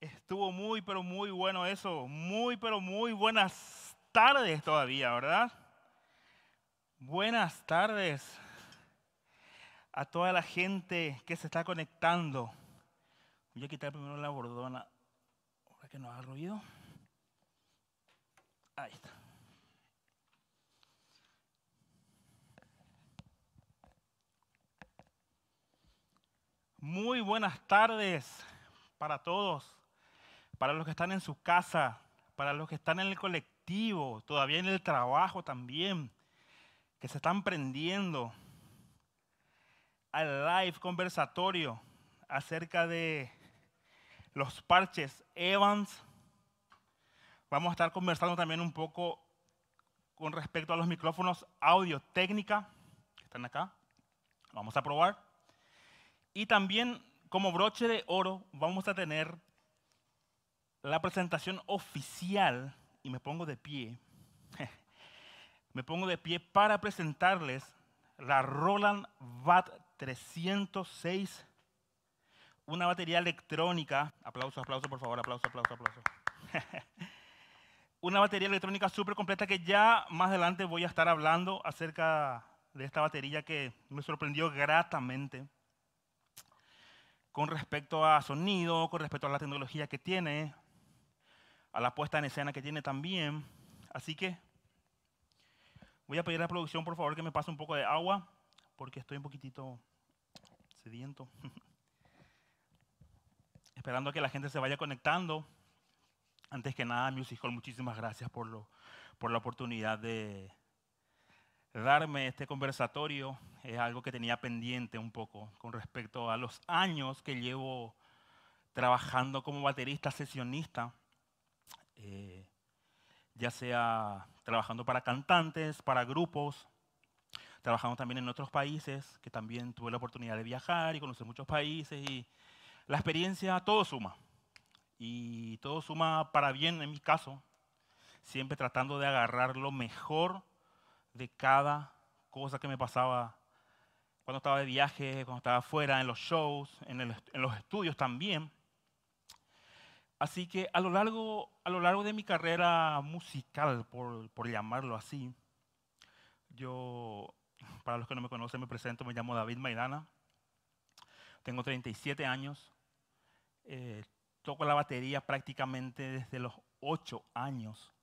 Estuvo muy, pero muy bueno eso. Muy, pero muy buenas tardes todavía, ¿verdad? Buenas tardes a toda la gente que se está conectando. Voy a quitar primero la bordona para que no haga ruido. Ahí está. Muy buenas tardes para todos, para los que están en su casa, para los que están en el colectivo, todavía en el trabajo también, que se están prendiendo al live conversatorio acerca de los parches Evans. Vamos a estar conversando también un poco con respecto a los micrófonos audio técnica que están acá. Vamos a probar. Y también como broche de oro vamos a tener la presentación oficial, y me pongo de pie, me pongo de pie para presentarles la Roland VAT 306, una batería electrónica, aplauso, aplauso, por favor, aplauso, aplauso, aplauso. una batería electrónica súper completa que ya más adelante voy a estar hablando acerca de esta batería que me sorprendió gratamente con respecto a sonido, con respecto a la tecnología que tiene, a la puesta en escena que tiene también. Así que voy a pedir a la producción, por favor, que me pase un poco de agua, porque estoy un poquitito sediento. Esperando a que la gente se vaya conectando. Antes que nada, Music muchísimas gracias por, por la oportunidad de darme este conversatorio es algo que tenía pendiente un poco con respecto a los años que llevo trabajando como baterista sesionista, eh, ya sea trabajando para cantantes, para grupos, trabajando también en otros países, que también tuve la oportunidad de viajar y conocer muchos países y la experiencia todo suma. Y todo suma para bien en mi caso, siempre tratando de agarrar lo mejor de cada cosa que me pasaba cuando estaba de viaje, cuando estaba afuera, en los shows, en, los estudios también. Así que a lo largo, a lo largo de mi carrera musical, por, llamarlo así, yo, para los que no me conocen, me presento, me llamo David Maidana, tengo 37 años, eh, toco la batería prácticamente desde los 8 años.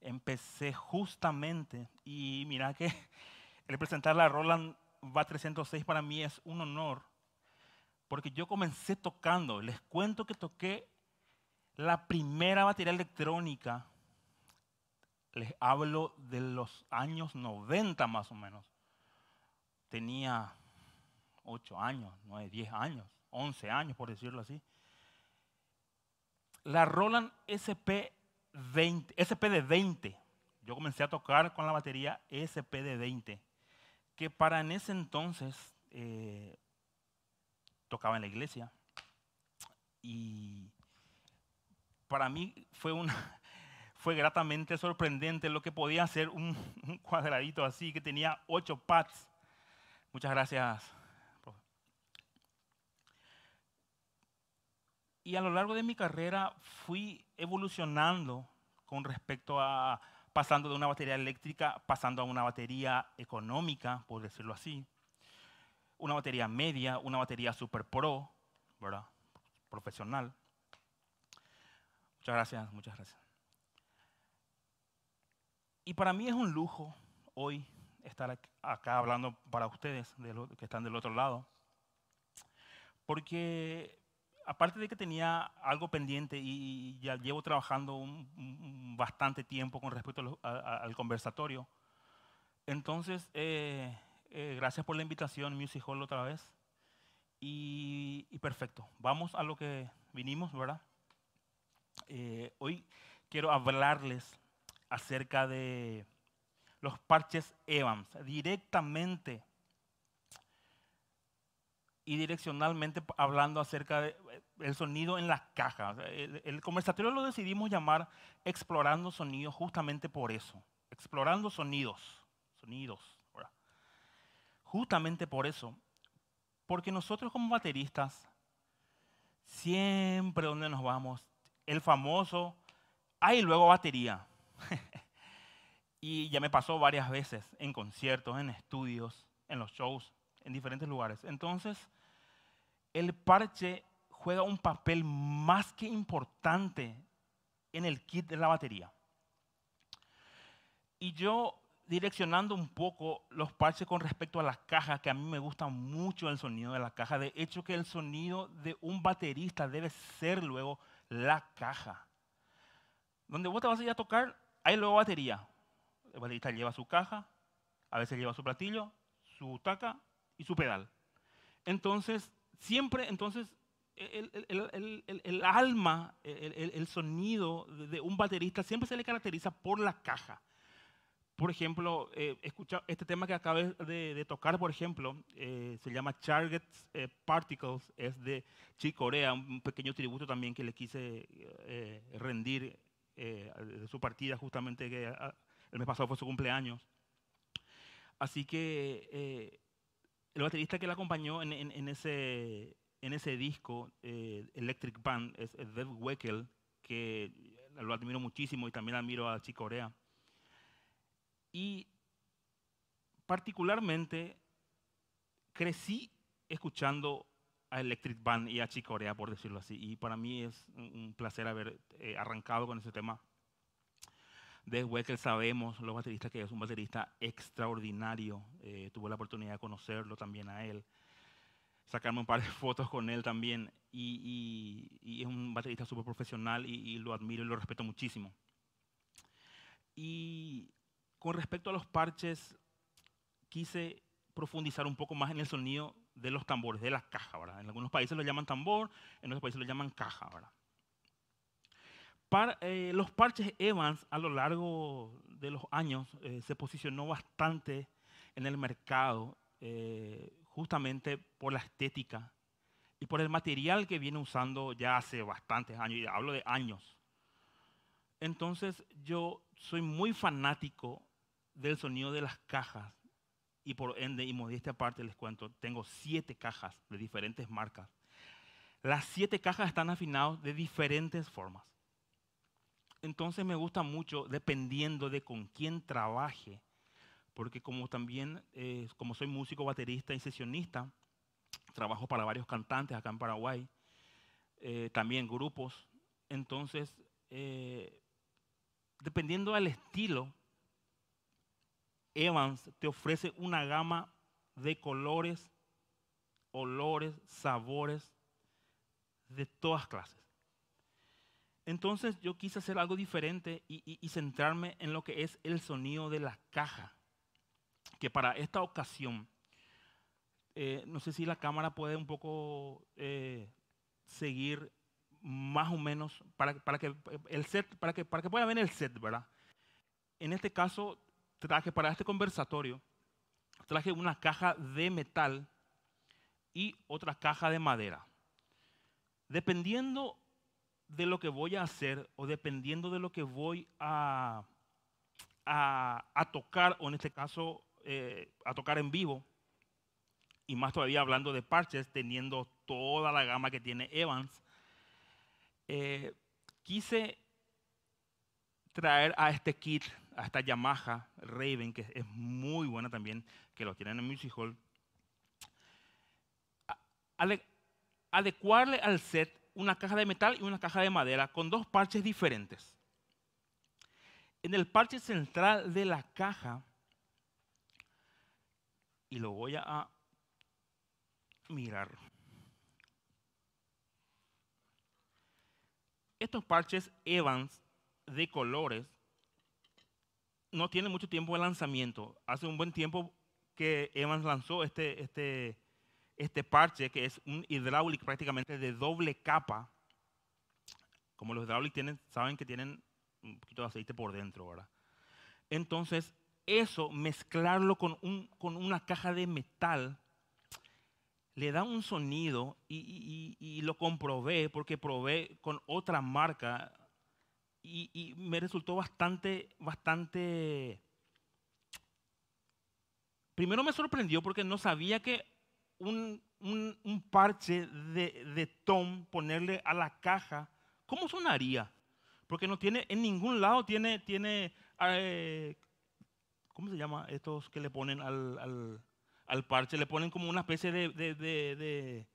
Empecé justamente, y mira que el presentar la Roland VA 306 para mí es un honor, porque yo comencé tocando. Les cuento que toqué la primera batería electrónica. Les hablo de los años 90 más o menos. Tenía 8 años, 9, 10 años, 11 años por decirlo así. La Roland SP20, SP de 20. Yo comencé a tocar con la batería SP de 20 que para en ese entonces eh, tocaba en la iglesia. Y para mí fue, una, fue gratamente sorprendente lo que podía hacer un, un cuadradito así que tenía ocho pads. Muchas gracias. Y a lo largo de mi carrera fui evolucionando con respecto a, pasando de una batería eléctrica, pasando a una batería económica, por decirlo así, una batería media, una batería super pro, ¿verdad? Profesional. Muchas gracias, muchas gracias. Y para mí es un lujo hoy estar acá hablando para ustedes, que están del otro lado, porque aparte de que tenía algo pendiente y, ya llevo trabajando un, bastante tiempo con respecto al conversatorio, entonces, eh, eh, gracias por la invitación, Music Hall, otra vez. Y, perfecto, vamos a lo que vinimos, ¿verdad? Eh, hoy quiero hablarles acerca de los parches Evans, directamente y direccionalmente hablando acerca del eh, sonido en las cajas. El, conversatorio lo decidimos llamar Explorando Sonidos justamente por eso. Explorando Sonidos. Sonidos. Justamente por eso. Porque nosotros como bateristas, siempre donde nos vamos, el famoso, hay luego batería. y ya me pasó varias veces en conciertos, en estudios, en los shows en diferentes lugares. Entonces, el parche juega un papel más que importante en el kit de la batería. Y yo direccionando un poco los parches con respecto a las cajas, que a mí me gusta mucho el sonido de la caja. De hecho, que el sonido de un baterista debe ser luego la caja. Donde vos te vas a ir a tocar, hay luego batería. El baterista lleva su caja, a veces lleva su platillo, su butaca y su pedal. Entonces, siempre, entonces, el, alma, el, sonido de un baterista siempre se le caracteriza por la caja. Por ejemplo, eh, escucha, este tema que acabé de, tocar, por ejemplo, eh, se llama Target eh, Particles, es de Chi Corea, un pequeño tributo también que le quise eh, rendir de su partida, justamente que ah, el mes pasado fue su cumpleaños. Así que el baterista que la acompañó en, ese, disco, eh, Electric Band, es, Dev Weckel, que lo admiro muchísimo y también admiro a Chico Corea. Y particularmente crecí escuchando a Electric Band y a Chico Corea, por decirlo así. Y para mí es un placer haber eh, arrancado con ese tema de Wecker sabemos, los bateristas, que es un baterista extraordinario. Eh, tuve la oportunidad de conocerlo también a él, sacarme un par de fotos con él también. Y, es un baterista súper profesional y, lo admiro y lo respeto muchísimo. Y con respecto a los parches, quise profundizar un poco más en el sonido de los tambores, de la caja. ¿verdad? En algunos países lo llaman tambor, en otros países lo llaman caja, ¿verdad? Eh, los parches Evans a lo largo de los años eh, se posicionó bastante en el mercado eh, justamente por la estética y por el material que viene usando ya hace bastantes años, y hablo de años. Entonces yo soy muy fanático del sonido de las cajas y por ende, y modesta aparte les cuento, tengo siete cajas de diferentes marcas. Las siete cajas están afinadas de diferentes formas entonces me gusta mucho dependiendo de con quién trabaje, porque como también, eh, como soy músico, baterista y sesionista, trabajo para varios cantantes acá en Paraguay, eh, también grupos, entonces, eh, dependiendo del estilo, Evans te ofrece una gama de colores, olores, sabores de todas clases. Entonces yo quise hacer algo diferente y, centrarme en lo que es el sonido de la caja, que para esta ocasión, eh, no sé si la cámara puede un poco eh, seguir más o menos para, que el set, para que para que pueda ver el set, ¿verdad? En este caso traje para este conversatorio traje una caja de metal y otra caja de madera. Dependiendo de lo que voy a hacer o dependiendo de lo que voy a, a, tocar, o en este caso eh, a tocar en vivo, y más todavía hablando de parches, teniendo toda la gama que tiene Evans, eh, quise traer a este kit, a esta Yamaha Raven, que es muy buena también, que lo tienen en Music Hall, adecuarle al set una caja de metal y una caja de madera con dos parches diferentes. En el parche central de la caja, y lo voy a mirar. Estos parches Evans de colores no tienen mucho tiempo de lanzamiento. Hace un buen tiempo que Evans lanzó este, este, este parche que es un hidráulico prácticamente de doble capa. Como los hidráulicos tienen, saben que tienen un poquito de aceite por dentro, ¿verdad? Entonces, eso, mezclarlo con, un, con una caja de metal, le da un sonido y, lo comprobé porque probé con otra marca y, y me resultó bastante, bastante... Primero me sorprendió porque no sabía que un, parche de, tom, ponerle a la caja, ¿cómo sonaría? Porque no tiene, en ningún lado tiene, tiene eh, ¿cómo se llama estos que le ponen al, parche? Le ponen como una especie de,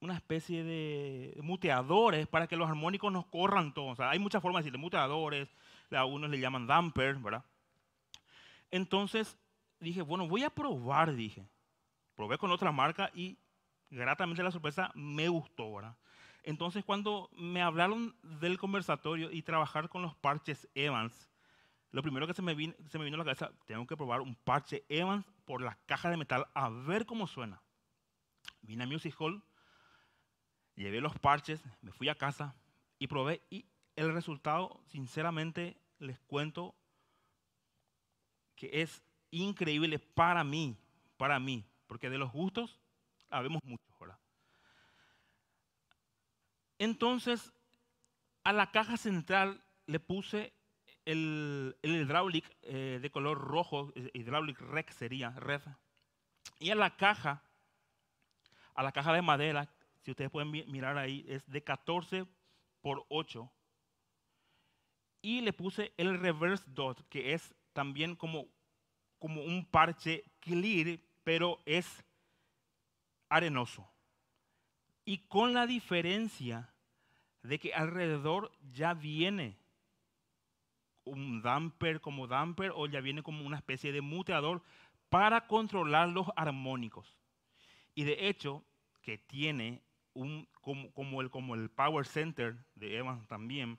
una especie de muteadores para que los armónicos no corran todos. hay muchas formas de decirle muteadores, algunos le llaman damper, ¿verdad? Entonces dije, bueno, voy a probar, dije probé con otra marca y gratamente la sorpresa me gustó, ¿verdad? Entonces, cuando me hablaron del conversatorio y trabajar con los parches Evans, lo primero que se me, vino, se me vino a la cabeza, tengo que probar un parche Evans por la caja de metal a ver cómo suena. Vine a Music Hall, llevé los parches, me fui a casa y probé. Y el resultado, sinceramente, les cuento que es increíble para mí, para mí, porque de los gustos habemos muchos, ¿verdad? Entonces, a la caja central le puse el, el hidráulic eh, de color rojo, hidráulic eh, rec sería, red. Y a la caja, a la caja de madera, si ustedes pueden mirar ahí, es de 14 por 8. Y le puse el reverse dot, que es también como, como un parche clear pero es arenoso. Y con la diferencia de que alrededor ya viene un damper como damper o ya viene como una especie de muteador para controlar los armónicos. Y de hecho, que tiene un, como, el, como el Power Center de Evans también,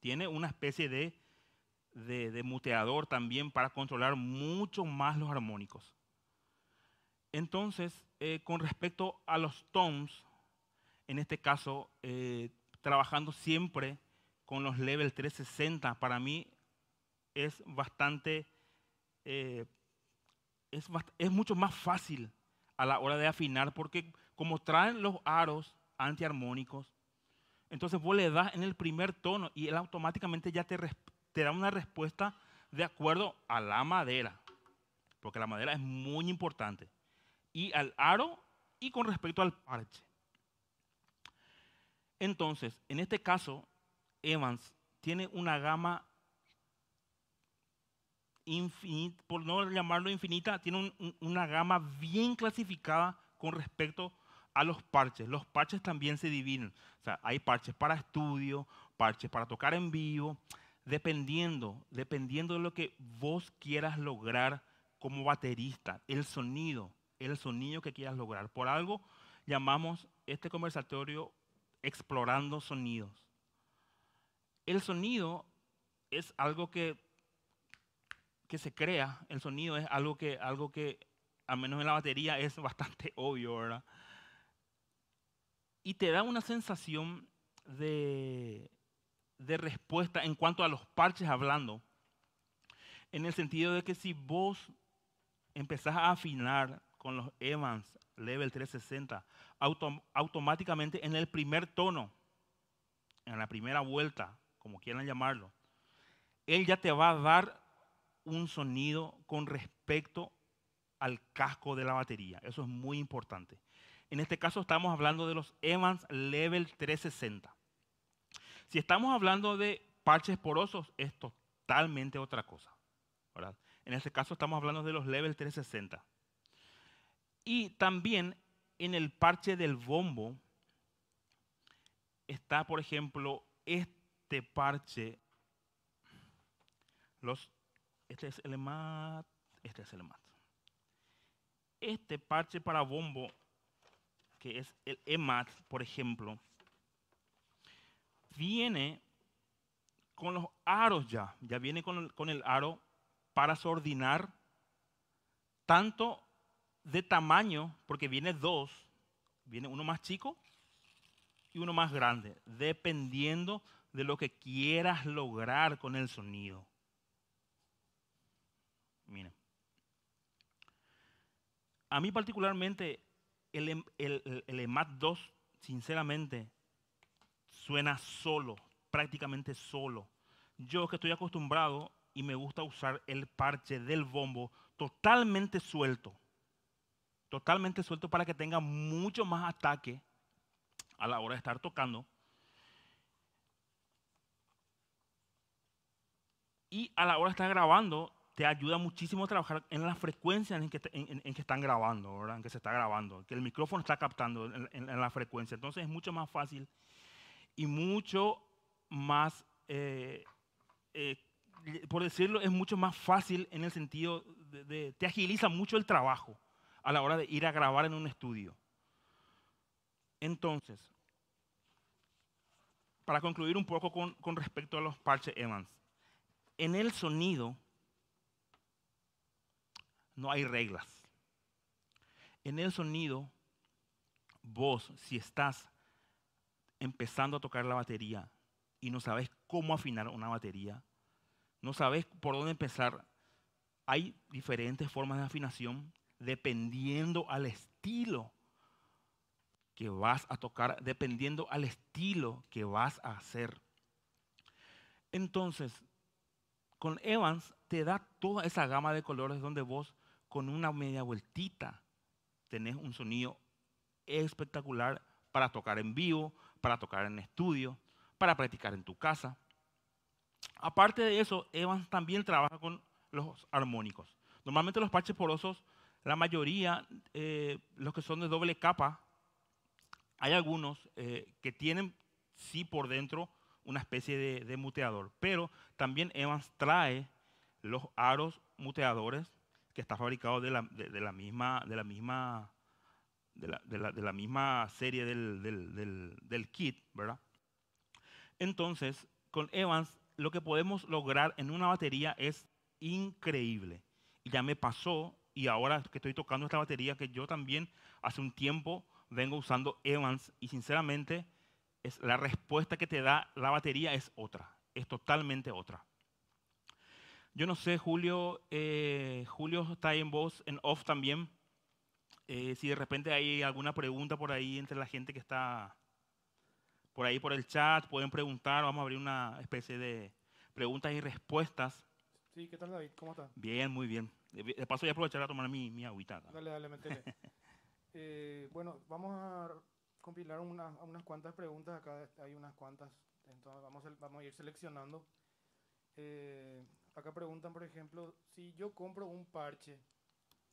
tiene una especie de, de muteador también para controlar mucho más los armónicos. Entonces, eh, con respecto a los tones, en este caso, eh, trabajando siempre con los level 360, para mí es bastante, eh, es, mucho más fácil a la hora de afinar, porque como traen los aros antiarmónicos, entonces vos le das en el primer tono y él automáticamente ya te, te da una respuesta de acuerdo a la madera, porque la madera es muy importante y al aro y con respecto al parche. Entonces, en este caso, Evans tiene una gama infinita, por no llamarlo infinita, tiene una gama bien clasificada con respecto a los parches. Los parches también se dividen. O sea, hay parches para estudio, parches para tocar en vivo, dependiendo, dependiendo de lo que vos quieras lograr como baterista, el sonido, el sonido que quieras lograr. Por algo llamamos este conversatorio explorando sonidos. El sonido es algo que, que se crea, el sonido es algo que, algo que, al menos en la batería, es bastante obvio, ¿verdad? Y te da una sensación de, de respuesta en cuanto a los parches hablando, en el sentido de que si vos empezás a afinar con los Evans Level 360 automáticamente en el primer tono, en la primera vuelta, como quieran llamarlo, él ya te va a dar un sonido con respecto al casco de la batería. Eso es muy importante. En este caso estamos hablando de los Evans Level 360. Si estamos hablando de parches porosos, es totalmente otra cosa. En este caso estamos hablando de los Level 360. Y también en el parche del bombo está, por ejemplo, este parche. Los, este es el mat, este es el Este parche para bombo, que es el EMAT, por ejemplo, viene con los aros ya, ya viene con el, con el aro para sordinar tanto de tamaño, porque viene dos, viene uno más chico y uno más grande, dependiendo de lo que quieras lograr con el sonido. Miren, a mí particularmente el, em, el, el EMAT 2, sinceramente, suena solo, prácticamente solo. Yo que estoy acostumbrado y me gusta usar el parche del bombo totalmente suelto totalmente suelto para que tenga mucho más ataque a la hora de estar tocando. Y a la hora de estar grabando, te ayuda muchísimo a trabajar en la frecuencia en que, están grabando, en que se está grabando, que el micrófono está captando en, la frecuencia. Entonces es mucho más fácil y mucho más, eh, eh, por decirlo, es mucho más fácil en el sentido de, de te agiliza mucho el trabajo a la hora de ir a grabar en un estudio. Entonces, para concluir un poco con, respecto a los parches Evans, en el sonido no hay reglas. En el sonido, vos, si estás empezando a tocar la batería y no sabes cómo afinar una batería, no sabes por dónde empezar, hay diferentes formas de afinación dependiendo al estilo que vas a tocar, dependiendo al estilo que vas a hacer. Entonces, con Evans te da toda esa gama de colores donde vos con una media vueltita tenés un sonido espectacular para tocar en vivo, para tocar en estudio, para practicar en tu casa. Aparte de eso, Evans también trabaja con los armónicos. Normalmente los parches porosos la mayoría, eh, los que son de doble capa, hay algunos eh, que tienen, sí, por dentro una especie de, muteador, pero también Evans trae los aros muteadores que está fabricado de la, misma de la misma de la, misma serie del, del kit, ¿verdad? Entonces, con Evans lo que podemos lograr en una batería es increíble. Y ya me pasó y ahora que estoy tocando esta batería que yo también hace un tiempo vengo usando Evans y sinceramente es la respuesta que te da la batería es otra, es totalmente otra. Yo no sé, Julio, eh, Julio está en voz, en off también. Eh, si de repente hay alguna pregunta por ahí entre la gente que está por ahí por el chat, pueden preguntar, vamos a abrir una especie de preguntas y respuestas. Sí, ¿qué tal David? ¿Cómo estás? Bien, muy bien. De paso ya aprovechar a tomar mi, mi agüita. Dale, dale, eh, bueno, vamos a compilar unas, cuantas preguntas. Acá hay unas cuantas. Entonces vamos a, vamos a ir seleccionando. Eh, acá preguntan, por ejemplo, si yo compro un parche,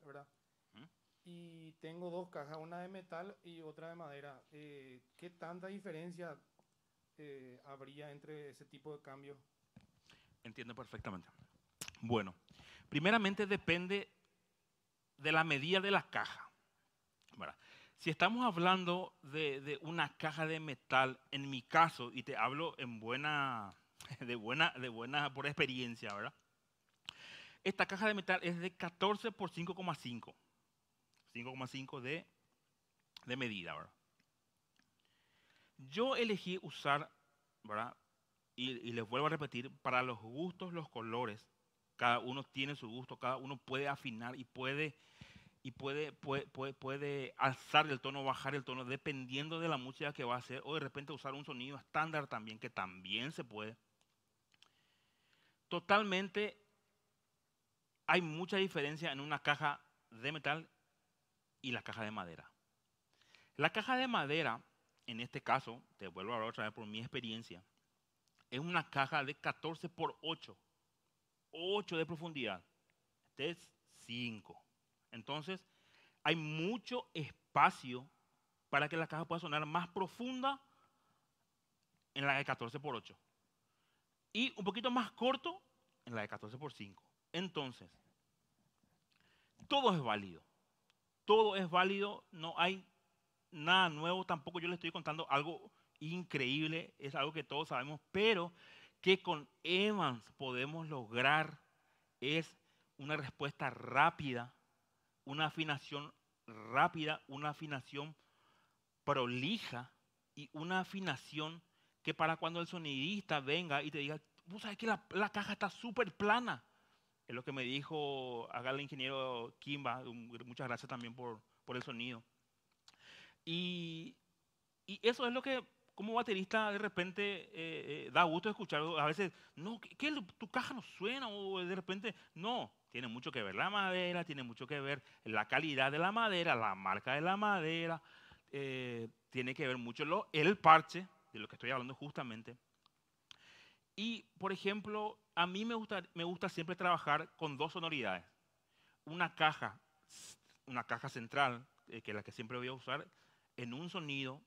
¿verdad? ¿Mm? Y tengo dos cajas, una de metal y otra de madera. Eh, ¿Qué tanta diferencia habría entre ese tipo de cambio? Entiendo perfectamente. Bueno, primeramente depende de la medida de la caja. Si estamos hablando de, una caja de metal, en mi caso, y te hablo en buena, de, buena, de buena por experiencia, Esta caja de metal es de 14 por 5,5. 5,5 de, de medida, Yo elegí usar, y les vuelvo a repetir, para los gustos, los colores, cada uno tiene su gusto, cada uno puede afinar y puede y puede, puede, alzar el tono, bajar el tono, dependiendo de la música que va a hacer, o de repente usar un sonido estándar también, que también se puede. Totalmente hay mucha diferencia en una caja de metal y la caja de madera. La caja de madera, en este caso, te vuelvo a hablar otra vez por mi experiencia, es una caja de 14 por 8 8 de profundidad. Este es 5. Entonces, hay mucho espacio para que la caja pueda sonar más profunda en la de 14 por 8. Y un poquito más corto en la de 14 por 5. Entonces, todo es válido. Todo es válido. No hay nada nuevo. Tampoco yo le estoy contando algo increíble. Es algo que todos sabemos. Pero que con Evans podemos lograr es una respuesta rápida, una afinación rápida, una afinación prolija y una afinación que para cuando el sonidista venga y te diga, vos sabés que la, caja está súper plana. Es lo que me dijo acá el ingeniero Kimba, muchas gracias también por, el sonido. y eso es lo que como baterista de repente eh, eh, da gusto escuchar, a veces, no, ¿qué, tu caja no suena, o de repente, no, tiene mucho que ver la madera, tiene mucho que ver la calidad de la madera, la marca de la madera, eh, tiene que ver mucho lo, el parche, de lo que estoy hablando justamente. Y, por ejemplo, a mí me gusta, me gusta siempre trabajar con dos sonoridades. Una caja, una caja central, que es la que siempre voy a usar, en un sonido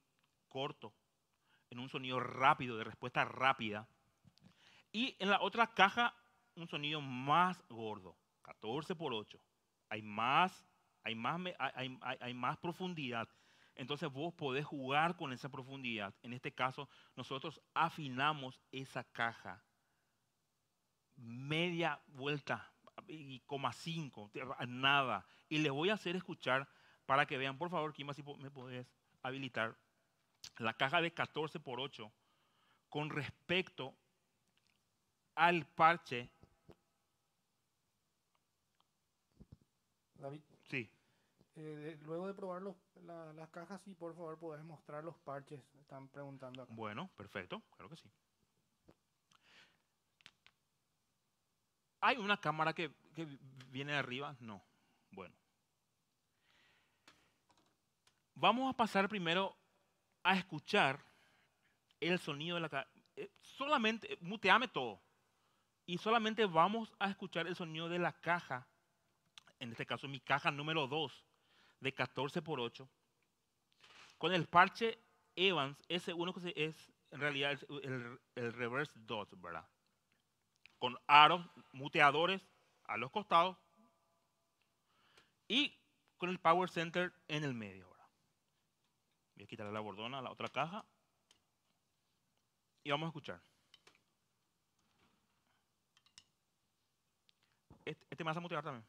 corto, en un sonido rápido, de respuesta rápida. Y en la otra caja, un sonido más gordo, 14 por 8. Hay más, hay más, hay, más profundidad. Entonces vos podés jugar con esa profundidad. En este caso, nosotros afinamos esa caja media vuelta y coma cinco, nada. Y les voy a hacer escuchar para que vean, por favor, Kima, si me podés habilitar la caja de 14 por 8 con respecto al parche. David. Sí. Eh, luego de probar las cajas, si por favor podés mostrar los parches, están preguntando acá. Bueno, perfecto, claro que sí. ¿Hay una cámara que, que viene de arriba? No. Bueno. Vamos a pasar primero a escuchar el sonido de la eh, solamente eh, muteame todo y solamente vamos a escuchar el sonido de la caja, en este caso mi caja número 2 de 14 por 8 con el parche Evans ese uno que es en realidad el, reverse Dot, ¿verdad? Con aros muteadores a los costados y con el power center en el medio. Voy a quitarle la bordona a la otra caja. Y vamos a escuchar. Este, este me hace motivar también.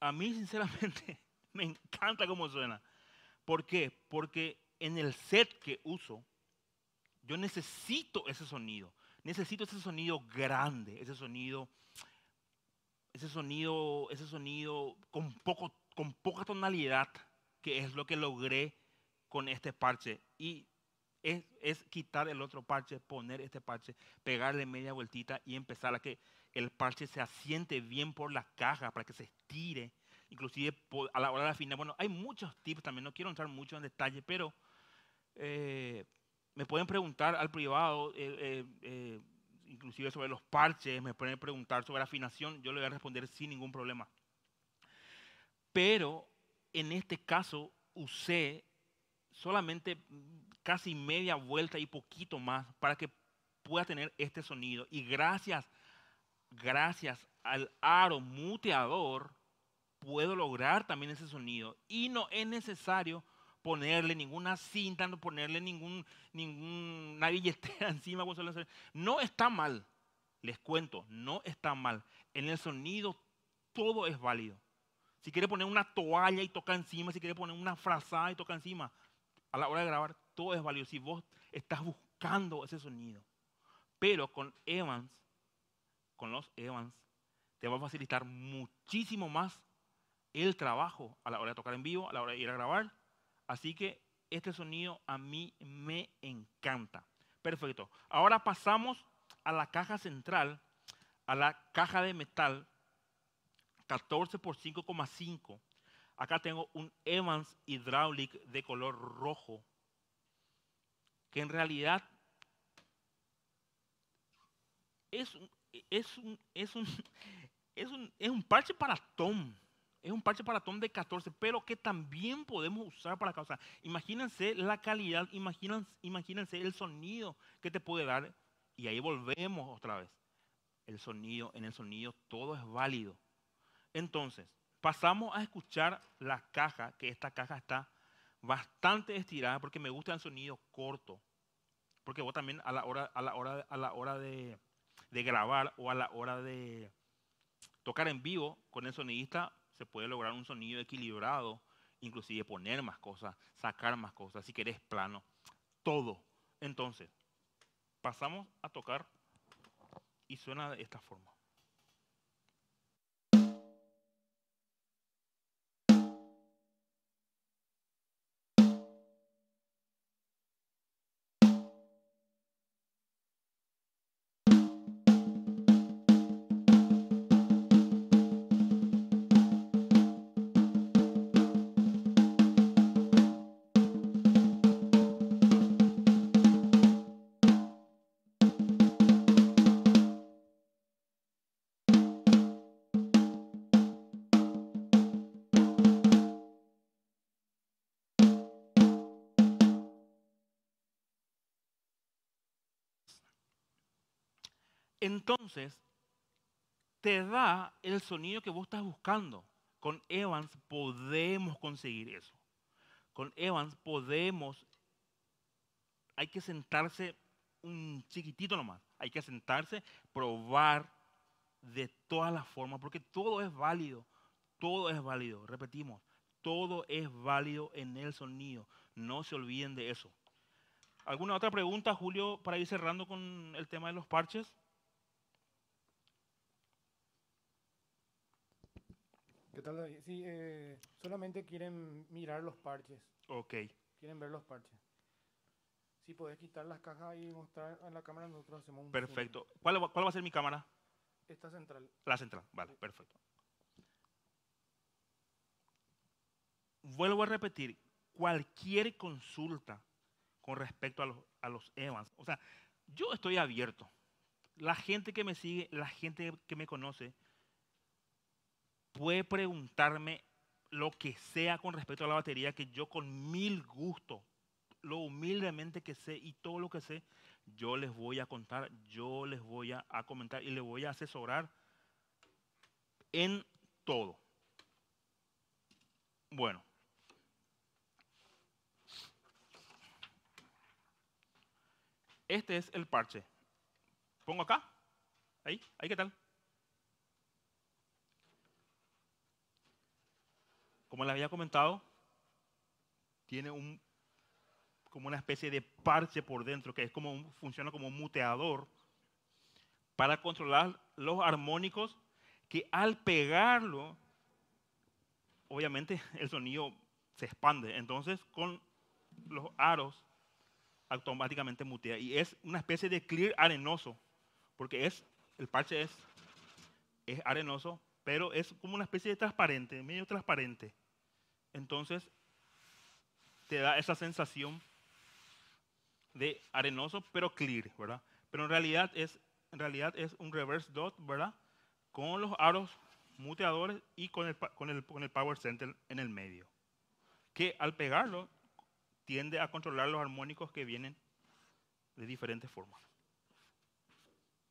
a mí sinceramente me encanta cómo suena. ¿Por qué? Porque en el set que uso, yo necesito ese sonido. Necesito ese sonido grande, ese sonido, ese sonido, ese sonido con, poco, con poca tonalidad, que es lo que logré con este parche. Y es, es, quitar el otro parche, poner este parche, pegarle media vueltita y empezar a que el parche se asiente bien por la caja para que se estire. Inclusive a la hora de afinar, bueno, hay muchos tips también, no quiero entrar mucho en detalle, pero eh, me pueden preguntar al privado, eh, eh, inclusive sobre los parches, me pueden preguntar sobre la afinación, yo le voy a responder sin ningún problema. Pero en este caso usé solamente casi media vuelta y poquito más para que pueda tener este sonido. Y gracias gracias al aro muteador, puedo lograr también ese sonido. Y no es necesario ponerle ninguna cinta, no ponerle ningún, ninguna billetera encima. No está mal, les cuento, no está mal. En el sonido todo es válido. Si quiere poner una toalla y toca encima, si quiere poner una frazada y toca encima, a la hora de grabar todo es válido. Si vos estás buscando ese sonido. Pero con Evans con los Evans te va a facilitar muchísimo más el trabajo a la hora de tocar en vivo, a la hora de ir a grabar. Así que este sonido a mí me encanta. Perfecto. Ahora pasamos a la caja central, a la caja de metal 14 por 5,5. Acá tengo un Evans Hydraulic de color rojo, que en realidad es, es un, es un, es un, parche para Tom. Es un parche para Tom de 14, pero que también podemos usar para causar. Imagínense la calidad, imagínense, imagínense el sonido que te puede dar. Y ahí volvemos otra vez. El sonido, en el sonido todo es válido. Entonces, pasamos a escuchar la caja, que esta caja está bastante estirada porque me gusta el sonido corto. Porque vos también a la hora, a la hora, a la hora de de grabar o a la hora de tocar en vivo con el sonidista, se puede lograr un sonido equilibrado, inclusive poner más cosas, sacar más cosas, si querés plano, todo. Entonces, pasamos a tocar y suena de esta forma. Entonces, te da el sonido que vos estás buscando. Con Evans podemos conseguir eso. Con Evans podemos... Hay que sentarse un chiquitito nomás. Hay que sentarse, probar de todas las formas, porque todo es válido. Todo es válido. Repetimos, todo es válido en el sonido. No se olviden de eso. ¿Alguna otra pregunta, Julio, para ir cerrando con el tema de los parches? Sí, eh, solamente quieren mirar los parches. Ok. Quieren ver los parches. Si podés quitar las cajas y mostrar a la cámara, nosotros hacemos un... Perfecto. ¿Cuál, va a ser mi cámara? Esta central. La central, vale, perfecto. Vuelvo a repetir, cualquier consulta con respecto a los, a los Evans, o sea, yo estoy abierto. La gente que me sigue, la gente que me conoce, puede preguntarme lo que sea con respecto a la batería, que yo con mil gusto, lo humildemente que sé y todo lo que sé, yo les voy a contar, yo les voy a, comentar y les voy a asesorar en todo. Bueno. Este es el parche. Pongo acá. Ahí, ahí qué tal. como les había comentado, tiene un, como una especie de parche por dentro, que es como funciona como un muteador para controlar los armónicos que al pegarlo, obviamente el sonido se expande. Entonces, con los aros automáticamente mutea. Y es una especie de clear arenoso, porque es, el parche es, es arenoso, pero es como una especie de transparente, medio transparente. Entonces, te da esa sensación de arenoso, pero clear, ¿verdad? Pero en realidad es, en realidad es un reverse dot, ¿verdad? Con los aros muteadores y con el, con el power center en el medio, que al pegarlo tiende a controlar los armónicos que vienen de diferentes formas.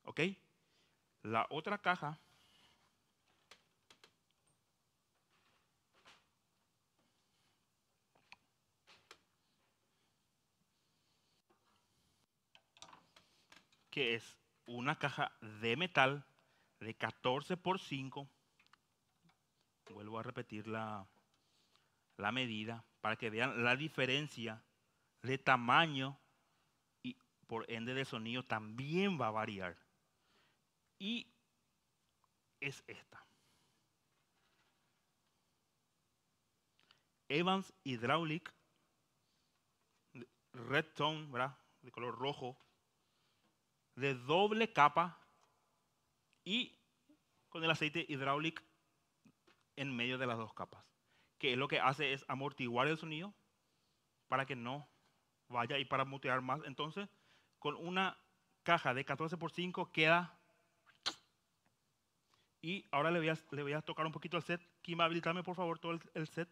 ¿Ok? La otra caja que es una caja de metal de 14 por 5. Vuelvo a repetir la, medida para que vean la diferencia de tamaño y por ende de sonido también va a variar. Y es esta. Evans Hydraulic Red Tone, De color rojo, de doble capa y con el aceite hidráulico en medio de las dos capas, que lo que hace es amortiguar el sonido para que no vaya y para mutear más. Entonces, con una caja de 14 por 5 queda... Y ahora le voy, a, tocar un poquito el set. Kim, habilitame por favor todo el set.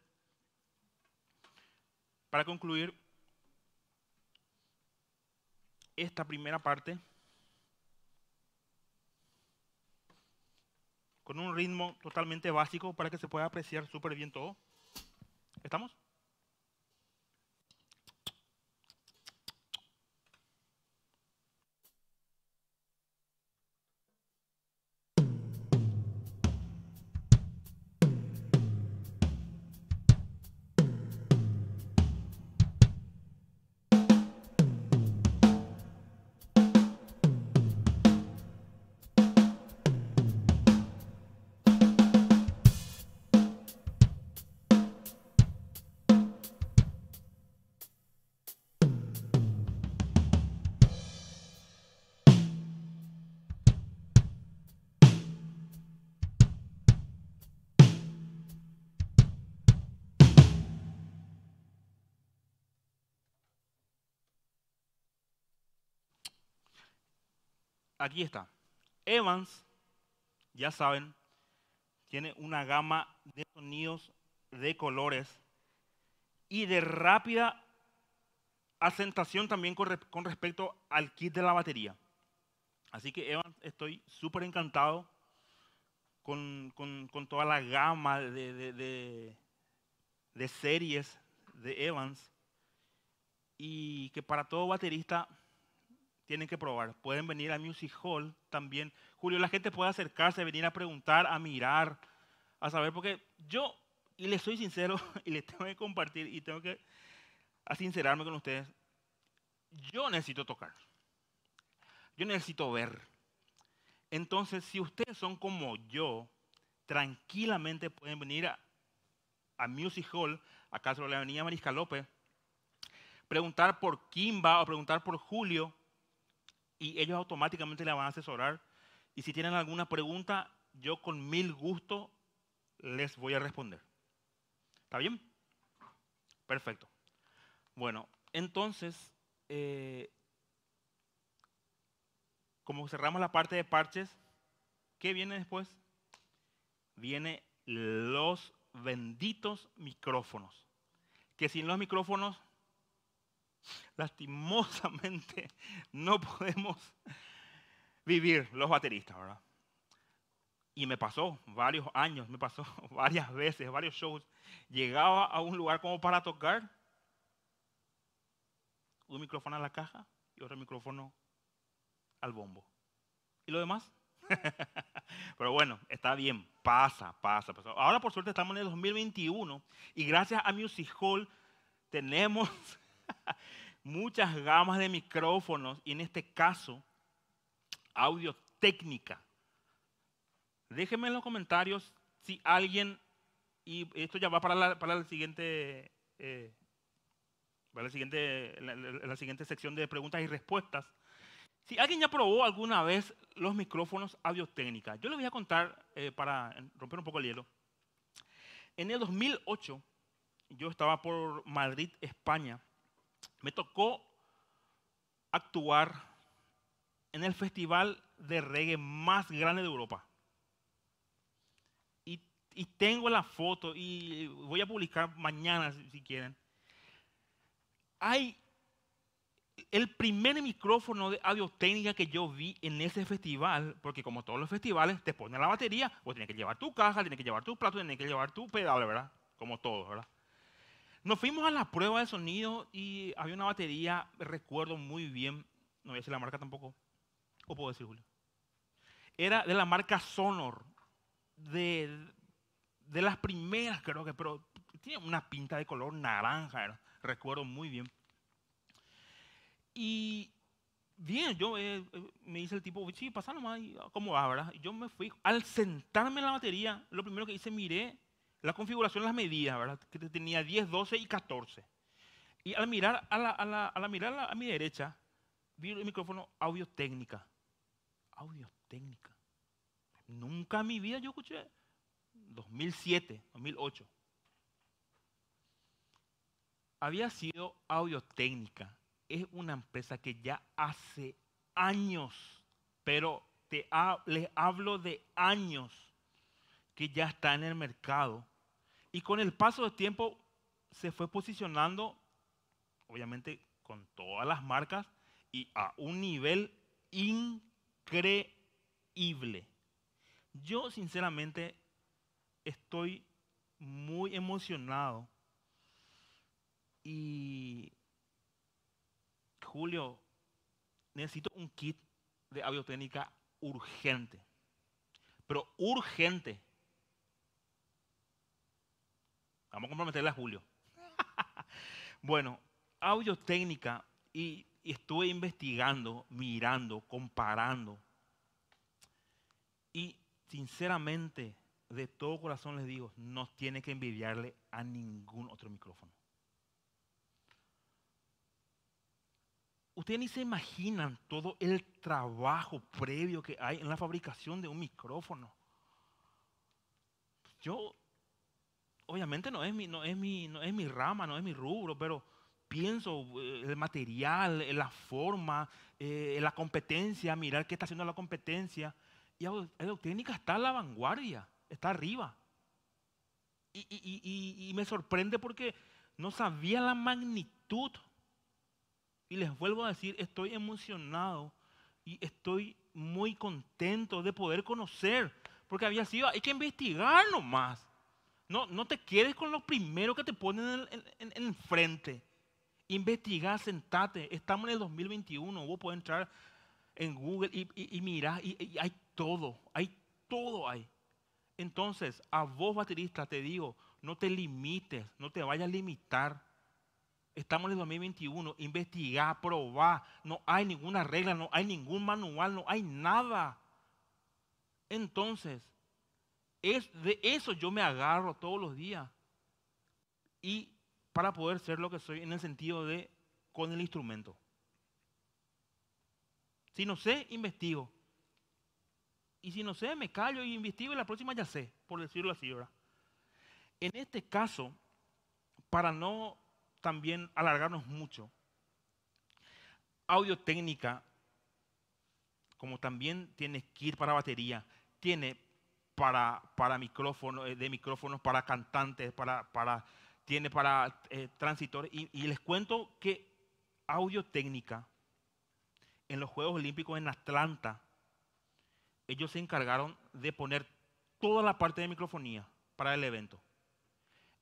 Para concluir esta primera parte. con un ritmo totalmente básico para que se pueda apreciar súper bien todo. ¿Estamos? aquí está. Evans, ya saben, tiene una gama de sonidos, de colores y de rápida asentación también con, respecto al kit de la batería. Así que Evans, estoy súper encantado con, toda la gama de series de Evans y que para todo baterista tienen que probar. Pueden venir a Music Hall también. Julio, la gente puede acercarse, venir a preguntar, a mirar, a saber, porque yo, y les soy sincero, y les tengo que compartir, y tengo que sincerarme con ustedes, yo necesito tocar. Yo necesito ver. Entonces, si ustedes son como yo, tranquilamente pueden venir a, Music Hall, acá sobre la avenida Marisca López, preguntar por Kimba o preguntar por Julio, y ellos automáticamente la van a asesorar. Y si tienen alguna pregunta, yo con mil gusto les voy a responder. ¿Está bien? Perfecto. Bueno, entonces, eh, como cerramos la parte de parches, ¿qué viene después? Viene los benditos micrófonos. Que sin los micrófonos lastimosamente no podemos vivir los bateristas, ¿verdad? Y me pasó varios años, me pasó varias veces, varios shows. Llegaba a un lugar como para tocar, un micrófono a la caja y otro micrófono al bombo. ¿Y lo demás? Pero bueno, está bien, pasa, pasa, pasa. Ahora por suerte estamos en el 2021 y gracias a Music Hall tenemos muchas gamas de micrófonos y en este caso, audio técnica. Déjenme en los comentarios si alguien, y esto ya va para la, siguiente... Eh, para la siguiente, la, siguiente sección de preguntas y respuestas. Si alguien ya probó alguna vez los micrófonos audio técnica, yo les voy a contar eh, para romper un poco el hielo. En el 2008 yo estaba por Madrid, España, me tocó actuar en el festival de reggae más grande de Europa. Y, tengo la foto y voy a publicar mañana si, quieren. Hay el primer micrófono de técnica que yo vi en ese festival, porque como todos los festivales, te ponen la batería, vos tienes que llevar tu caja, tienes que llevar tu plato, tienes que llevar tu pedal, ¿verdad? Como todos, ¿verdad? Nos fuimos a la prueba de sonido y había una batería, recuerdo muy bien, no voy a decir la marca tampoco, o puedo decir Julio. Era de la marca Sonor, de, las primeras creo que, pero tiene una pinta de color naranja, recuerdo muy bien. Y bien, yo eh, eh, me dice el tipo, sí, pasa nomás, ah, ¿cómo va, verdad? Y yo me fui, al sentarme en la batería, lo primero que hice, miré la configuración las medía, ¿verdad? Que tenía 10, 12 y 14. Y al mirar a, la, a, a mirar mi derecha, vi el micrófono audio técnica. Audio técnica. Nunca en mi vida yo escuché 2007, 2008. Había sido audio técnica. Es una empresa que ya hace años, pero te les hablo de años que ya está en el mercado y con el paso del tiempo se fue posicionando, obviamente con todas las marcas y a un nivel increíble. Yo sinceramente estoy muy emocionado y Julio, necesito un kit de aviotécnica urgente, pero urgente Vamos a comprometerla a Julio. bueno, audio técnica y, y estuve investigando, mirando, comparando. Y sinceramente, de todo corazón les digo, no tiene que envidiarle a ningún otro micrófono. Ustedes ni se imaginan todo el trabajo previo que hay en la fabricación de un micrófono. Yo obviamente no es mi, no es mi, no es mi rama, no es mi rubro, pero pienso eh, el material, eh, la forma, eh, la competencia, mirar qué está haciendo la competencia. Y la técnica está a la vanguardia, está arriba. Y, y me sorprende porque no sabía la magnitud. Y les vuelvo a decir, estoy emocionado y estoy muy contento de poder conocer, porque había sido, hay que investigar nomás. No, te quedes con los primeros que te ponen en, en, frente. Investiga, sentate. Estamos en el 2021. Vos podés entrar en Google y, mirar. y hay todo. Hay todo ahí. Entonces, a vos baterista te digo, no te limites, no te vayas a limitar. Estamos en el 2021, investiga, probá. No hay ninguna regla, no hay ningún manual, no hay nada. Entonces, es, de eso yo me agarro todos los días. Y para poder ser lo que soy en el sentido de con el instrumento. Si no sé, investigo. Y si no sé, me callo y investigo y la próxima ya sé, por decirlo así, ahora En este caso, para no también alargarnos mucho, audio técnica, como también tiene kit para batería, tiene para, para eh, de micrófonos para cantantes, para, para tiene para eh, transitores. Y, les cuento que Audio Técnica, en los Juegos Olímpicos en Atlanta, ellos se encargaron de poner toda la parte de microfonía para el evento.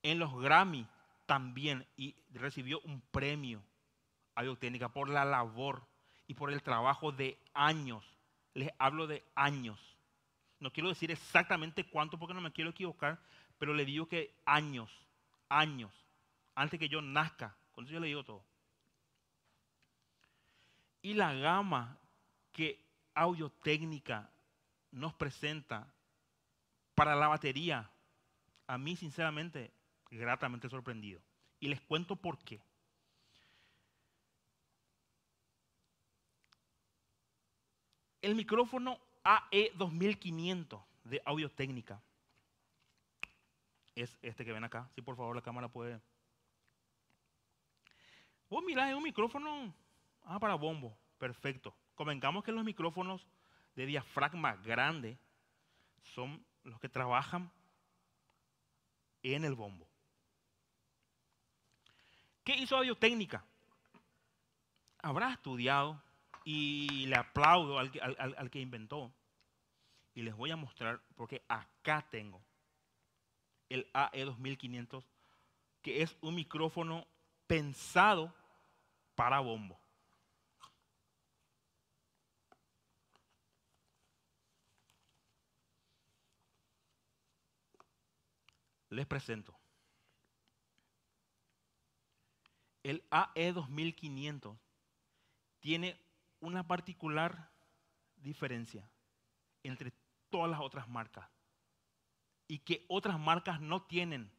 En los Grammy también, y recibió un premio Audio Técnica por la labor y por el trabajo de años. Les hablo de años no quiero decir exactamente cuánto porque no me quiero equivocar, pero le digo que años, años, antes que yo nazca. Con eso yo le digo todo. Y la gama que Audio nos presenta para la batería, a mí sinceramente, gratamente sorprendido. Y les cuento por qué. El micrófono AE 2500 de audio técnica. Es este que ven acá. Si sí, por favor la cámara puede. Vos mirás es un micrófono ah, para bombo. Perfecto. Convengamos que los micrófonos de diafragma grande son los que trabajan en el bombo. ¿Qué hizo Audio Técnica? Habrá estudiado y le aplaudo al, que inventó. Y les voy a mostrar, porque acá tengo el AE2500, que es un micrófono pensado para bombo. Les presento. El AE2500 tiene una particular diferencia entre todas las otras marcas y que otras marcas no tienen,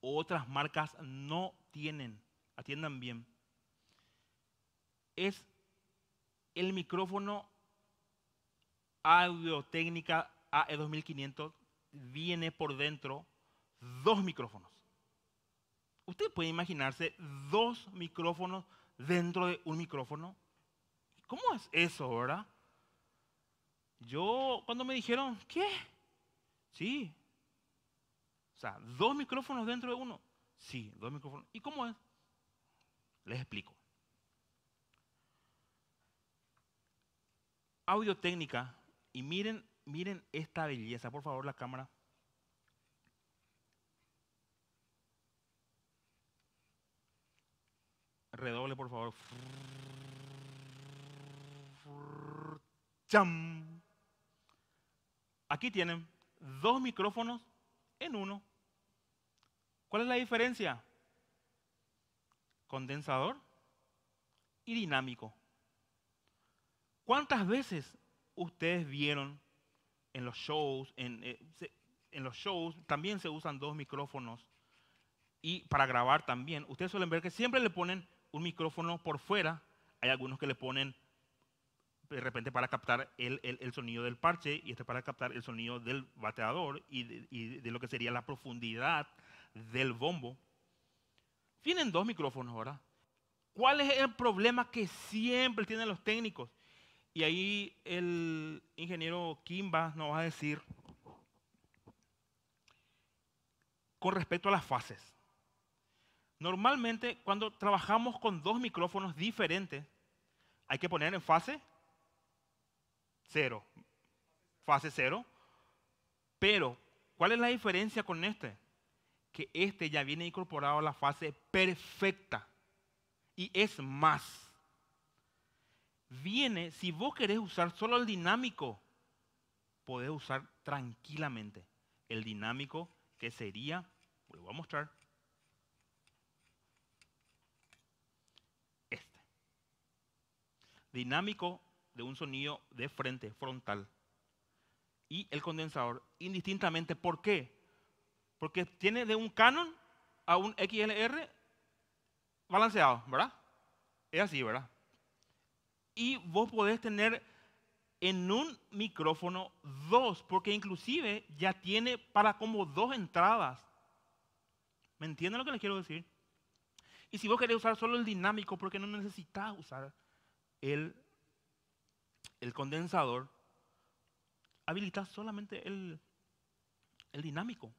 otras marcas no tienen, atiendan bien, es el micrófono Audio Técnica AE2500 viene por dentro dos micrófonos. Usted puede imaginarse dos micrófonos dentro de un micrófono. ¿cómo es eso, verdad? Yo, cuando me dijeron, ¿qué? Sí. O sea, dos micrófonos dentro de uno. Sí, dos micrófonos. ¿Y cómo es? Les explico. Audio técnica. Y miren, miren esta belleza. Por favor, la cámara. Redoble, por favor. ¡Cham! Aquí tienen dos micrófonos en uno. ¿Cuál es la diferencia? Condensador y dinámico. ¿Cuántas veces ustedes vieron en los shows, en, eh, en, los shows también se usan dos micrófonos y para grabar también. Ustedes suelen ver que siempre le ponen un micrófono por fuera, hay algunos que le ponen de repente para captar el, el, sonido del parche y este para captar el sonido del bateador y de, y de lo que sería la profundidad del bombo. Tienen dos micrófonos ahora. ¿Cuál es el problema que siempre tienen los técnicos? Y ahí el ingeniero Kimba nos va a decir con respecto a las fases. Normalmente cuando trabajamos con dos micrófonos diferentes, hay que poner en fase cero. Fase cero. Pero, ¿cuál es la diferencia con este? Que este ya viene incorporado a la fase perfecta. Y es más. Viene, si vos querés usar solo el dinámico, podés usar tranquilamente el dinámico que sería, lo voy a mostrar, este. Dinámico de un sonido de frente, frontal. Y el condensador, indistintamente. ¿Por qué? Porque tiene de un Canon a un XLR balanceado, ¿verdad? Es así, ¿verdad? Y vos podés tener en un micrófono dos, porque inclusive ya tiene para como dos entradas. ¿Me entienden lo que les quiero decir? Y si vos querés usar solo el dinámico, porque no necesitas usar el el condensador, habilita solamente el, dinámico.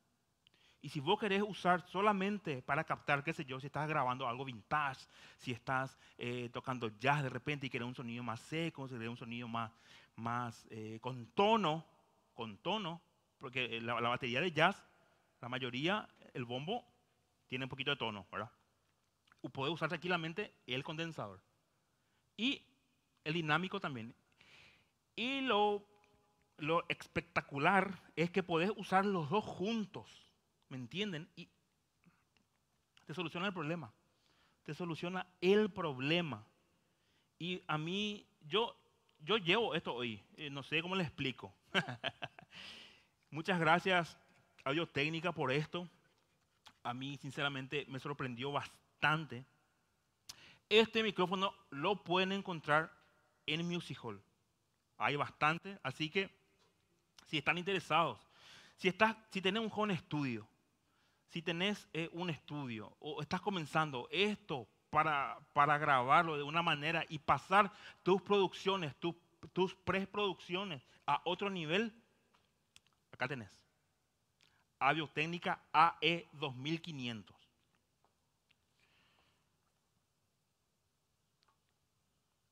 Y si vos querés usar solamente para captar, qué sé yo, si estás grabando algo vintage, si estás eh, tocando jazz de repente y querés un sonido más seco, si querés un sonido más, más eh, con tono, con tono, porque eh, la, la, batería de jazz, la mayoría, el bombo, tiene un poquito de tono, ¿verdad? Puedes usar tranquilamente el condensador. Y el dinámico también. Y lo, lo espectacular es que podés usar los dos juntos, ¿me entienden? Y te soluciona el problema, te soluciona el problema. Y a mí, yo, yo llevo esto hoy, eh, no sé cómo le explico. Muchas gracias a Técnica por esto. A mí, sinceramente, me sorprendió bastante. Este micrófono lo pueden encontrar en Music Hall hay bastante. Así que, si están interesados, si, estás, si tenés un joven estudio, si tenés eh, un estudio o estás comenzando esto para, para, grabarlo de una manera y pasar tus producciones, tus tus preproducciones a otro nivel, acá tenés. Aviotécnica AE 2500.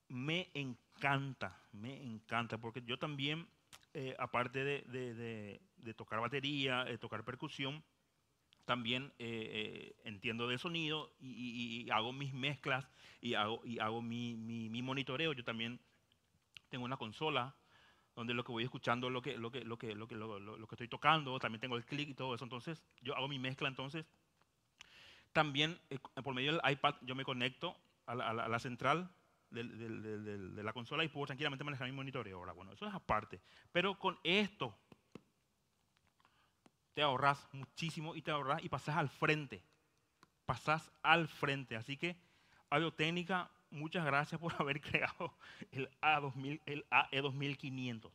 Me encanta encanta, me encanta, porque yo también, eh, aparte de, tocar batería, de eh, tocar percusión, también eh, entiendo de sonido y, hago mis mezclas y hago, mi, monitoreo. Yo también tengo una consola donde lo que voy escuchando lo que, lo que, lo que, lo lo, que estoy tocando, también tengo el clic y todo eso. Entonces, yo hago mi mezcla. Entonces, también por medio del iPad yo me conecto a la central de, la consola y puedo tranquilamente manejar mi monitoreo. Ahora, bueno, eso es aparte. Pero con esto te ahorras muchísimo y te ahorras y pasás al frente. Pasás al frente. Así que, técnica muchas gracias por haber creado el, A2000, el AE2500.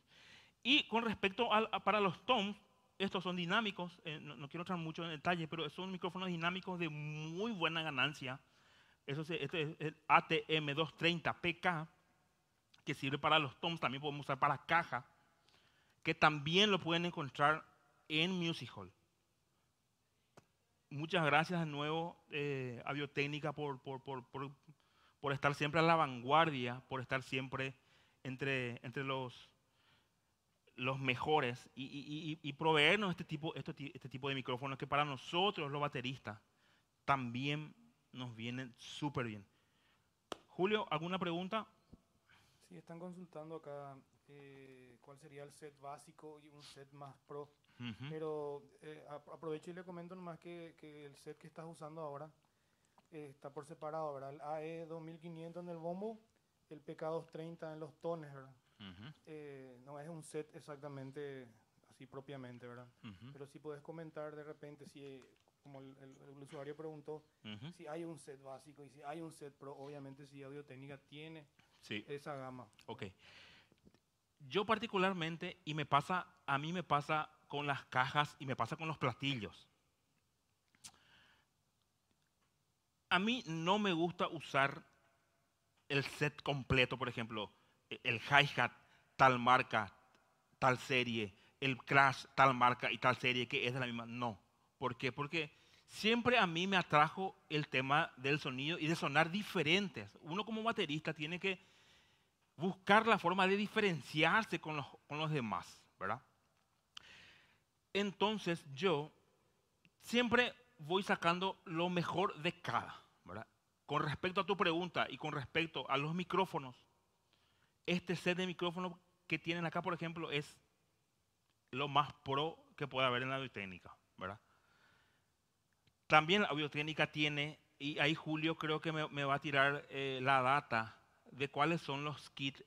Y con respecto al, para los toms, estos son dinámicos, eh, no, no, quiero entrar mucho en detalle, pero son micrófonos dinámicos de muy buena ganancia. Eso es, este es el ATM 230PK, que sirve para los toms, también podemos usar para caja, que también lo pueden encontrar en Music Hall. Muchas gracias de nuevo eh, a Biotecnica por, estar siempre a la vanguardia, por estar siempre entre, entre los, los mejores y, proveernos este tipo, este, este tipo de micrófonos que para nosotros los bateristas también nos vienen súper bien. Julio, ¿alguna pregunta? Sí, están consultando acá eh, cuál sería el set básico y un set más pro. Pero eh, aprovecho y le comento nomás que, el set que estás usando ahora eh, está por separado, ¿verdad? El AE 2500 en el bombo, el PK230 en los tones, ¿verdad? no es un set exactamente así propiamente, ¿verdad? Pero si puedes comentar de repente si como el, usuario preguntó, si hay un set básico y si hay un set pro, obviamente si Audio Técnica tiene esa gama. Ok. Yo particularmente, y me pasa, a mí me pasa con las cajas y me pasa con los platillos. A mí no me gusta usar el set completo, por ejemplo, e, el hi-hat, tal marca, tal serie, el crash, tal marca y tal serie que es de la misma. No. ¿Por qué? Porque siempre a mí me atrajo el tema del sonido y de sonar diferentes. Uno como baterista tiene que buscar la forma de diferenciarse con los, con los demás, ¿verdad? Entonces yo siempre voy sacando lo mejor de cada, ¿verdad? Con respecto a tu pregunta y con respecto a los micrófonos, este set de micrófonos que tienen acá, por ejemplo, es lo más pro que puede haber en la técnica, ¿verdad? También la Biotécnica tiene, y ahí Julio creo que me, va a tirar eh, la data de cuáles son los kits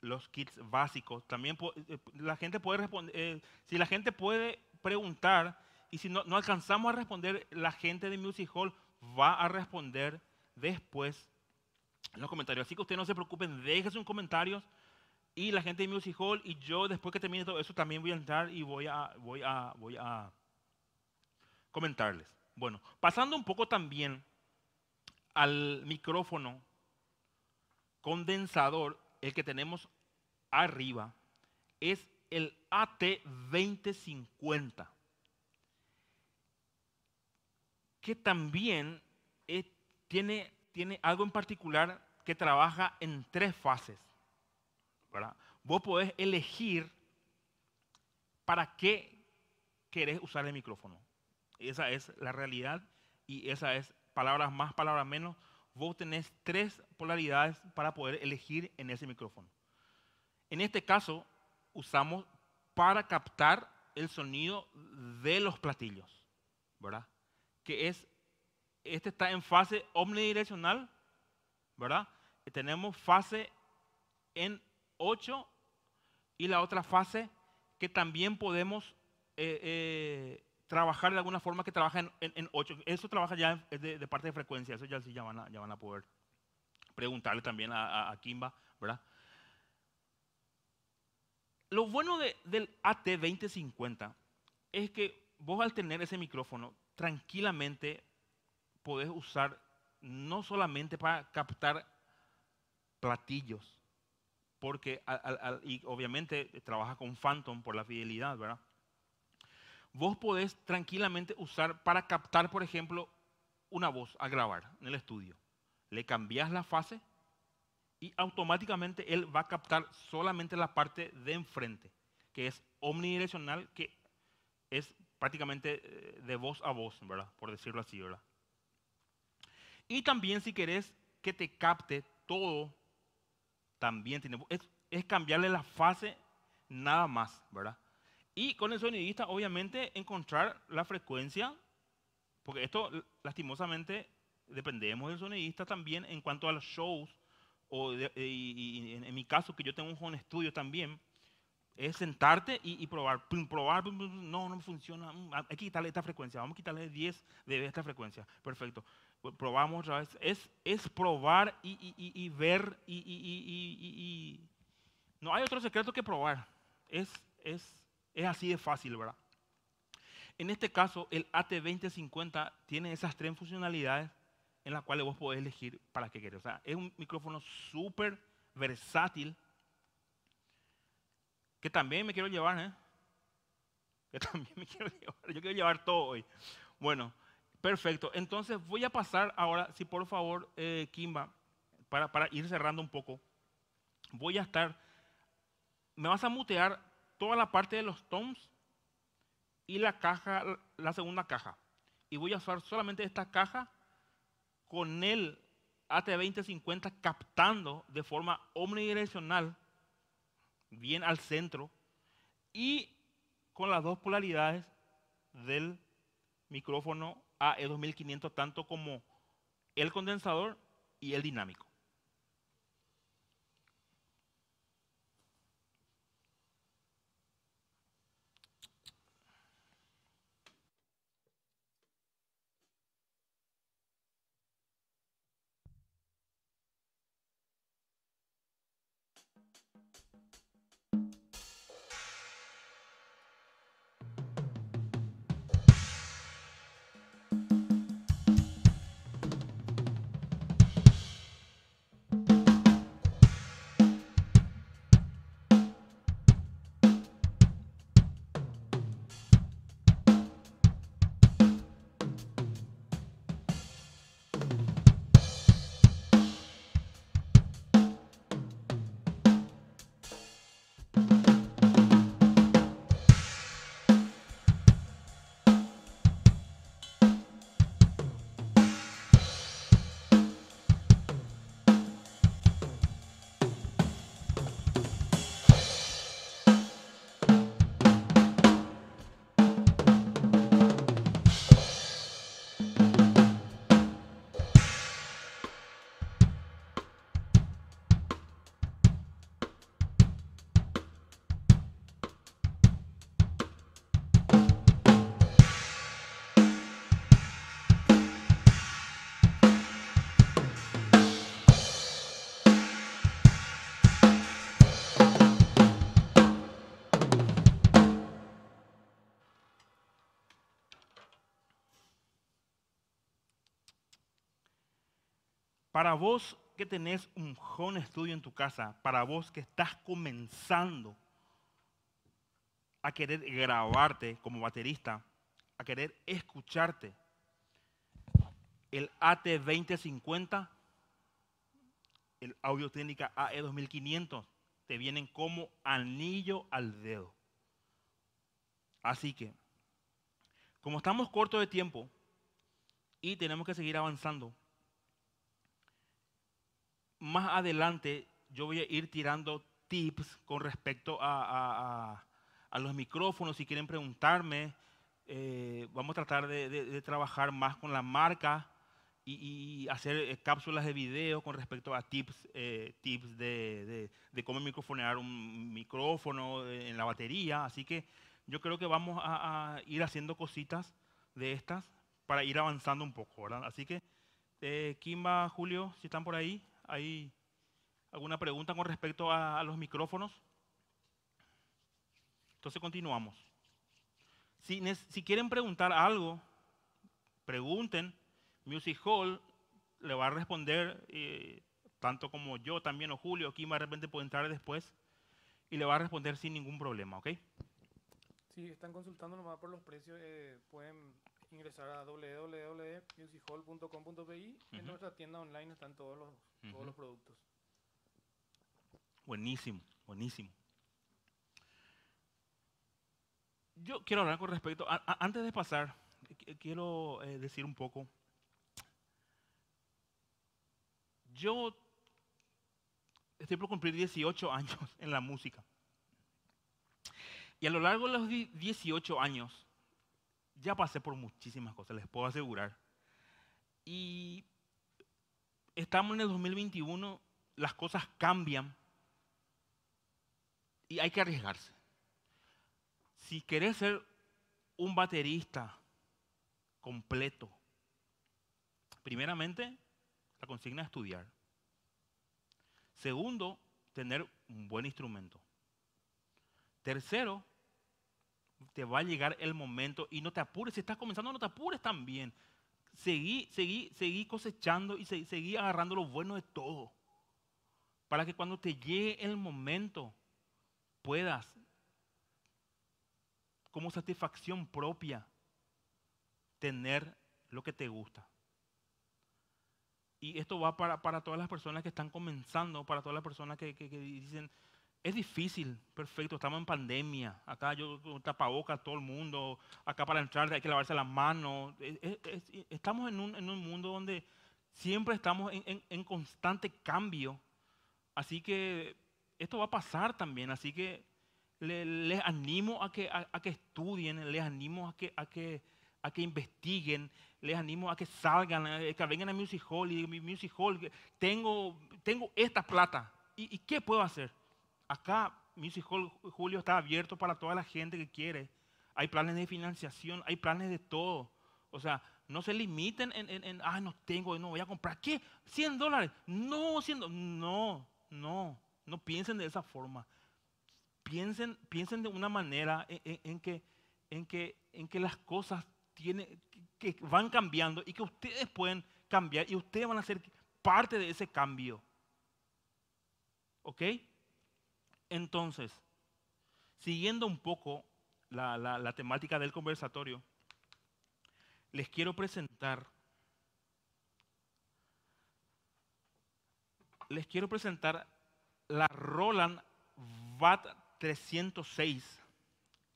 los kits básicos. También eh, la gente puede responder, eh, si la gente puede preguntar y si no, no alcanzamos a responder, la gente de Music Hall va a responder después en los comentarios. Así que ustedes no se preocupen, dejen sus comentarios y la gente de Music Hall y yo después que termine todo eso también voy a entrar y voy a, voy a, voy a comentarles. Bueno, pasando un poco también al micrófono condensador, el que tenemos arriba, es el AT2050, que también eh, tiene, tiene algo en particular que trabaja en tres fases. Vos podés elegir para qué querés usar el micrófono. Esa es la realidad y esa es palabras más, palabras menos. Vos tenés tres polaridades para poder elegir en ese micrófono. En este caso, usamos para captar el sonido de los platillos, ¿verdad? Que es, este está en fase omnidireccional, ¿verdad? tenemos fase en 8 y la otra fase que también podemos eh, eh, trabajar de alguna forma que trabaja en, 8. Eso trabaja ya de, parte de frecuencia, eso ya sí ya van a, ya van a poder preguntarle también a, Kimba, ¿verdad? Lo bueno del AT2050 es que vos al tener ese micrófono, tranquilamente podés usar no solamente para captar platillos, porque y obviamente trabaja con Phantom por la fidelidad, ¿verdad? vos podés tranquilamente usar para captar, por ejemplo, una voz a grabar en el estudio. Le cambias la fase y automáticamente él va a captar solamente la parte de enfrente, que es omnidireccional, que es prácticamente eh, de voz a voz, ¿verdad? Por decirlo así, ¿verdad? Y también si querés que te capte todo, también tiene... es cambiarle la fase nada más, ¿verdad? Y con el sonidista, obviamente, encontrar la frecuencia, porque esto lastimosamente dependemos del sonidista también en cuanto a los shows, o eh, y, en, mi caso que yo tengo un home studio también, es sentarte y, probar, probar, no, no funciona, mm, ah, hay que quitarle esta frecuencia, vamos a quitarle 10 de esta frecuencia, perfecto, pues probamos otra vez, es, es probar y, y ver y, no hay otro secreto que probar, es, es es así de fácil, ¿verdad? En este caso, el AT2050 tiene esas tres funcionalidades en las cuales vos podés elegir para qué querés. O sea, es un micrófono súper versátil que también me quiero llevar, ¿eh? Que también me quiero llevar. Yo quiero llevar todo hoy. Bueno, perfecto. Entonces voy a pasar ahora, si por favor, eh, Kimba, para, para ir cerrando un poco. Voy a estar, me vas a mutear toda la parte de los toms y la caja, la segunda caja. Y voy a usar solamente esta caja con el AT2050 captando de forma omnidireccional, bien al centro, y con las dos polaridades del micrófono AE2500, tanto como el condensador y el dinámico. Para vos que tenés un home estudio en tu casa, para vos que estás comenzando a querer grabarte como baterista, a querer escucharte, el AT2050, el Audio Técnica AE2500, te vienen como anillo al dedo. Así que, como estamos cortos de tiempo y tenemos que seguir avanzando, más adelante yo voy a ir tirando tips con respecto a, los micrófonos. Si quieren preguntarme, eh, vamos a tratar de, trabajar más con la marca y, hacer eh, cápsulas de video con respecto a tips, eh, tips de, cómo microfonear un micrófono en la batería. Así que yo creo que vamos a, a ir haciendo cositas de estas para ir avanzando un poco, ¿verdad? Así que, Kimba, Julio, si están por ahí, ¿Hay alguna pregunta con respecto a, los micrófonos? Entonces continuamos. Si, quieren preguntar algo, pregunten. Music Hall le va a responder, eh, tanto como yo también o Julio, más de repente puede entrar después, y le va a responder sin ningún problema, ¿ok? Sí, están consultando nomás por los precios, eh, pueden ingresar a www.musichall.com.pi. En nuestra tienda online están todos los, productos. Buenísimo, buenísimo. Yo quiero hablar con respecto, antes de pasar, quiero eh, decir un poco. Yo estoy por cumplir 18 años en la música. Y a lo largo de los 18 años, ya pasé por muchísimas cosas, les puedo asegurar. Y estamos en el 2021, las cosas cambian y hay que arriesgarse. Si querés ser un baterista completo, primeramente, la consigna es estudiar. Segundo, tener un buen instrumento. Tercero, te va a llegar el momento y no te apures. Si estás comenzando, no te apures también. Seguí, seguí, seguí cosechando y seguí agarrando lo bueno de todo. Para que cuando te llegue el momento puedas, como satisfacción propia, tener lo que te gusta. Y esto va para, todas las personas que están comenzando, para todas las personas que dicen, es difícil, perfecto, estamos en pandemia. Acá yo tapabocas a todo el mundo. Acá para entrar hay que lavarse las manos. estamos en un, mundo donde siempre estamos en, constante cambio. Así que esto va a pasar también. Así que les, animo a que, que, estudien, les animo a que, a que, que, investiguen, les animo a que salgan, eh, que vengan a Music Hall y Music Hall, tengo, tengo esta plata, y qué puedo hacer? Acá mi Hall Julio está abierto para toda la gente que quiere. Hay planes de financiación, hay planes de todo. O sea, no se limiten en, en, ah, no tengo, no voy a comprar. ¿Qué? 100 dólares. No, 100 No, no. No piensen de esa forma. Piensen, piensen de una manera e, e, en, que, en, que, en que las cosas que van cambiando y que ustedes pueden cambiar y ustedes van a ser parte de ese cambio. ¿Ok? Entonces, siguiendo un poco la, temática del conversatorio, les quiero presentar, les quiero presentar la Roland VAT 306.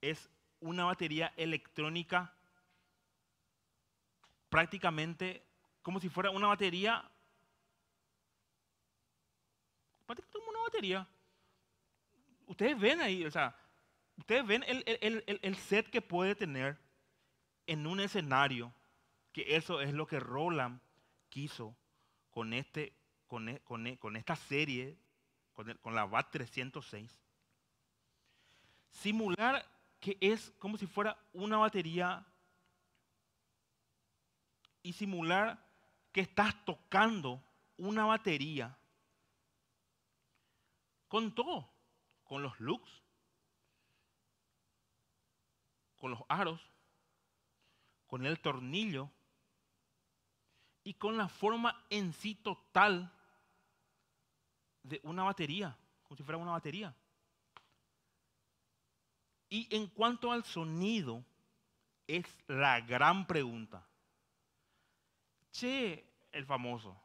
Es una batería electrónica prácticamente como si fuera una batería. Prácticamente como una batería ustedes ven ahí, o sea, ustedes ven el, set que puede tener en un escenario, que eso es lo que Roland quiso con, este, con, e, e, esta serie, con, con la bat 306. Simular que es como si fuera una batería y simular que estás tocando una batería con todo con los looks, con los aros, con el tornillo y con la forma en sí total de una batería, como si fuera una batería. Y en cuanto al sonido, es la gran pregunta. Che, el famoso,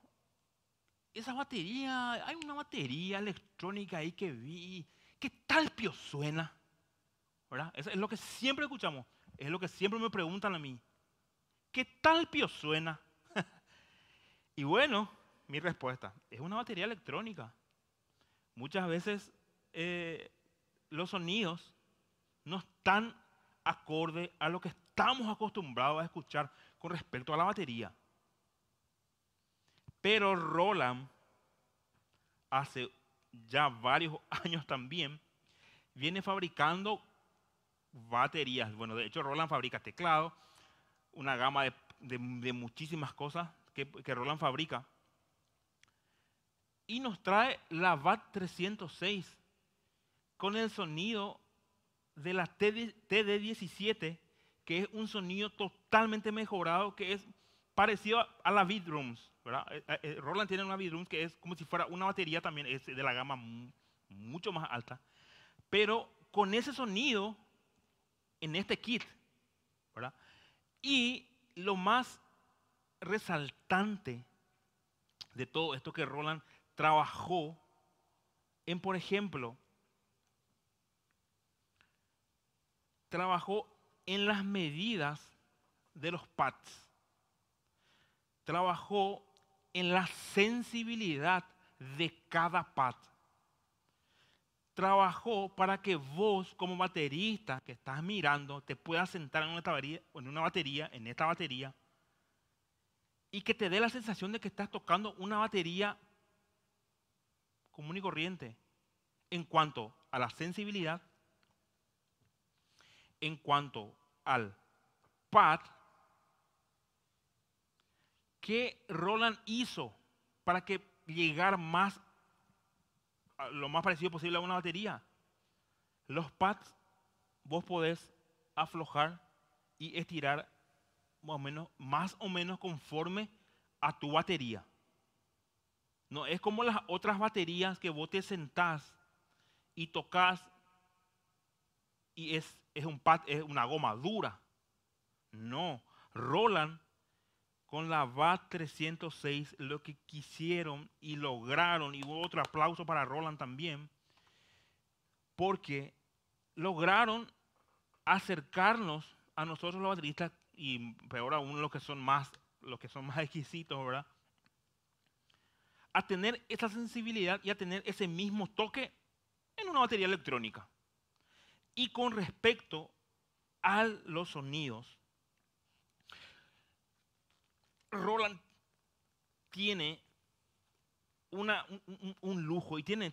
esa batería, hay una batería electrónica ahí que vi, ¿Qué tal pio suena? ¿Verdad? Eso es lo que siempre escuchamos. Es lo que siempre me preguntan a mí. ¿Qué tal pio suena? y bueno, mi respuesta, es una batería electrónica. Muchas veces eh, los sonidos no están acorde a lo que estamos acostumbrados a escuchar con respecto a la batería. Pero Roland hace ya varios años también, viene fabricando baterías. Bueno, de hecho Roland fabrica teclado, una gama de, muchísimas cosas que, Roland fabrica. Y nos trae la VAT 306 con el sonido de la TD, 17 que es un sonido totalmente mejorado, que es parecido a, la la Rooms. ¿verdad? Eh, eh, eh, Roland tiene una Vidrum que es como si fuera una batería también, es de la gama mucho más alta, pero con ese sonido en este kit, ¿verdad? Y lo más resaltante de todo esto que Roland trabajó en, por ejemplo, trabajó en las medidas de los pads. Trabajó en la sensibilidad de cada pad. Trabajó para que vos como baterista que estás mirando te puedas sentar en una en una batería, en esta batería, y que te dé la sensación de que estás tocando una batería común y corriente en cuanto a la sensibilidad, en cuanto al pad, ¿Qué Roland hizo para que llegar más, lo más parecido posible a una batería? Los pads vos podés aflojar y estirar más o menos, conforme a tu batería. No es como las otras baterías que vos te sentás y tocas y es, es un pad, es una goma dura. No, Roland con la VAT 306 lo que quisieron y lograron, y hubo otro aplauso para Roland también, porque lograron acercarnos a nosotros los bateristas, y peor aún los que son más, los que son más exquisitos, ¿verdad? A tener esa sensibilidad y a tener ese mismo toque en una batería electrónica. Y con respecto a los sonidos, Roland tiene un, lujo y tiene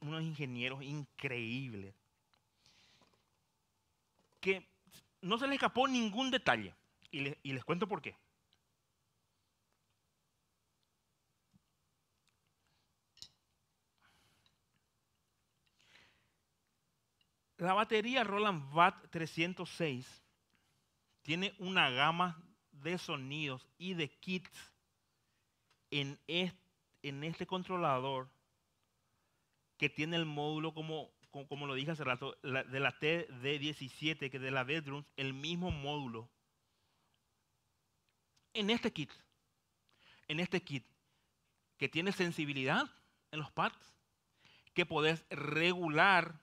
unos, ingenieros increíbles que no se le escapó ningún detalle. Y, y les cuento por qué. La batería Roland VAT 306 tiene una gama de sonidos y de kits en este, en este controlador que tiene el módulo, como, como, lo dije hace rato, de la TD17, que de la bedroom el mismo módulo. En este kit, en este kit, que tiene sensibilidad en los pads, que podés regular,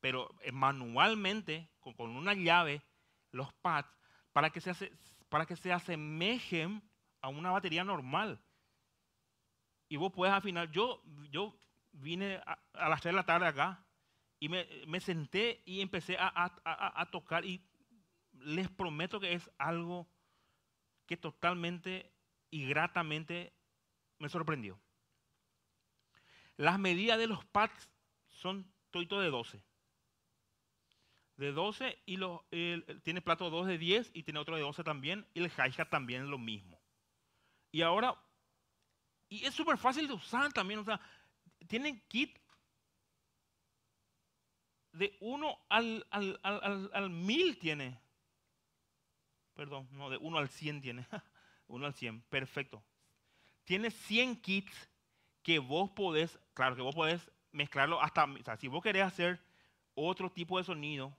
pero manualmente, con, con una llave, los pads, para que se, hace, para que se asemejen a una batería normal. Y vos puedes afinar. Yo, yo vine a, las 3 de la tarde acá y me, senté y empecé a, tocar y les prometo que es algo que totalmente y gratamente me sorprendió. Las medidas de los pads son toito de 12 de 12 y lo tiene plato 2 de 10 y tiene otro de 12 también. Y el hi-hat también es lo mismo. Y ahora, y es súper fácil de usar también. O sea, tienen kit de 1 al, al, 1000 tiene. Perdón, no, de 1 al 100 tiene. 1 al 100, perfecto. Tiene 100 kits que vos podés, claro que vos podés mezclarlo hasta, o sea, si vos querés hacer otro tipo de sonido,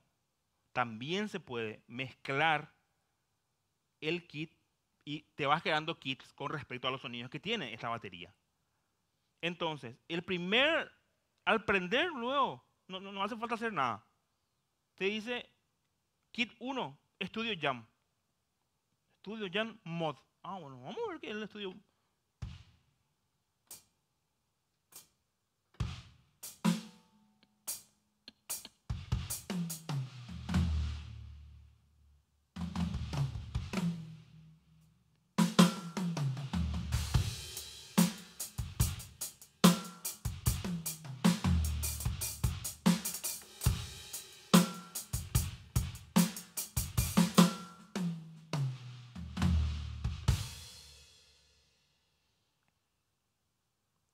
también se puede mezclar el kit y te vas creando kits con respecto a los sonidos que tiene esta batería. Entonces, el primer, al prender luego, no, hace falta hacer nada. Te dice kit 1, estudio Jam. Estudio Jam Mod. Ah, bueno, vamos a ver qué es el estudio...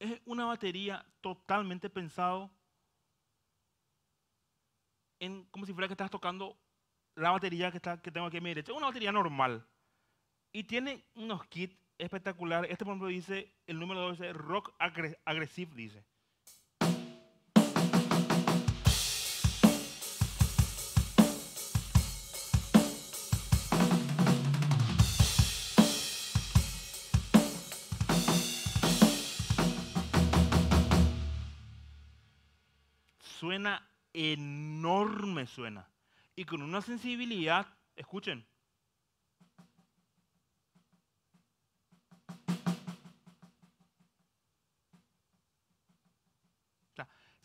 es una batería totalmente pensado en como si fuera que estás tocando la batería que, está, que tengo aquí a mi derecha. Es una batería normal. Y tiene unos kits espectaculares. Este, por ejemplo, dice, el número 12, Rock Aggressive, dice. suena enorme, suena. Y con una sensibilidad, escuchen.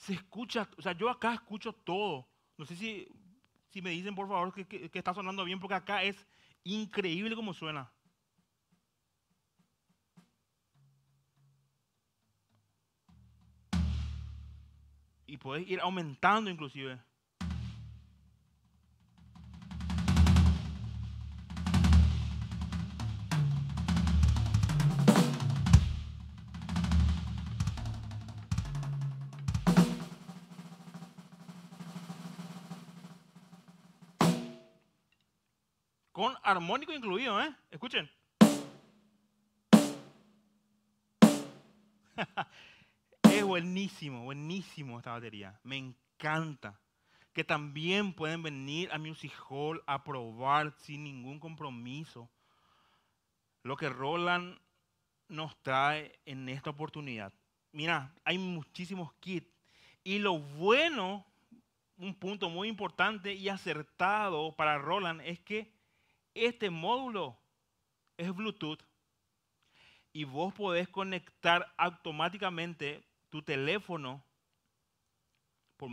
se escucha, o sea, yo acá escucho todo. No sé si, me dicen, por favor, que está sonando bien, porque acá es increíble como suena. y puedes ir aumentando inclusive. Con armónico incluido, ¿eh? Escuchen. buenísimo, buenísimo esta batería. Me encanta. Que también pueden venir a Music Hall a probar sin ningún compromiso lo que Roland nos trae en esta oportunidad. Mira, hay muchísimos kits. Y lo bueno, un punto muy importante y acertado para Roland es que este módulo es Bluetooth y vos podés conectar automáticamente tu teléfono por,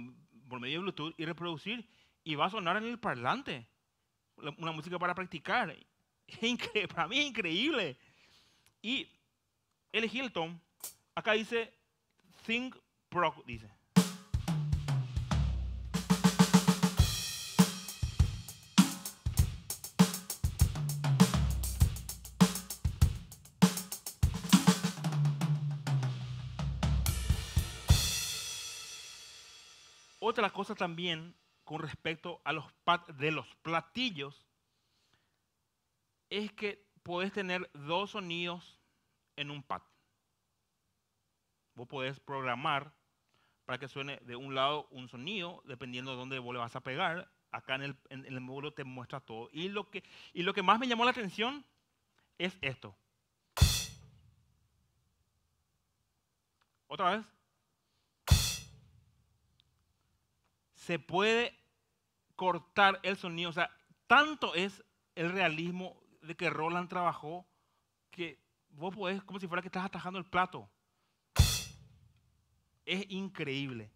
medio de Bluetooth y reproducir y va a sonar en el parlante una música para practicar. para mí es increíble. Y el Hilton, acá dice Think Pro, dice. Otra cosa también con respecto a los de los platillos es que puedes tener dos sonidos en un pad. Vos podés programar para que suene de un lado un sonido, dependiendo de dónde vos le vas a pegar. Acá en el, el módulo te muestra todo. Y lo, que, y lo que más me llamó la atención es esto. Otra vez. se puede cortar el sonido. O sea, tanto es el realismo de que Roland trabajó que vos podés, como si fuera que estás atajando el plato. Es increíble.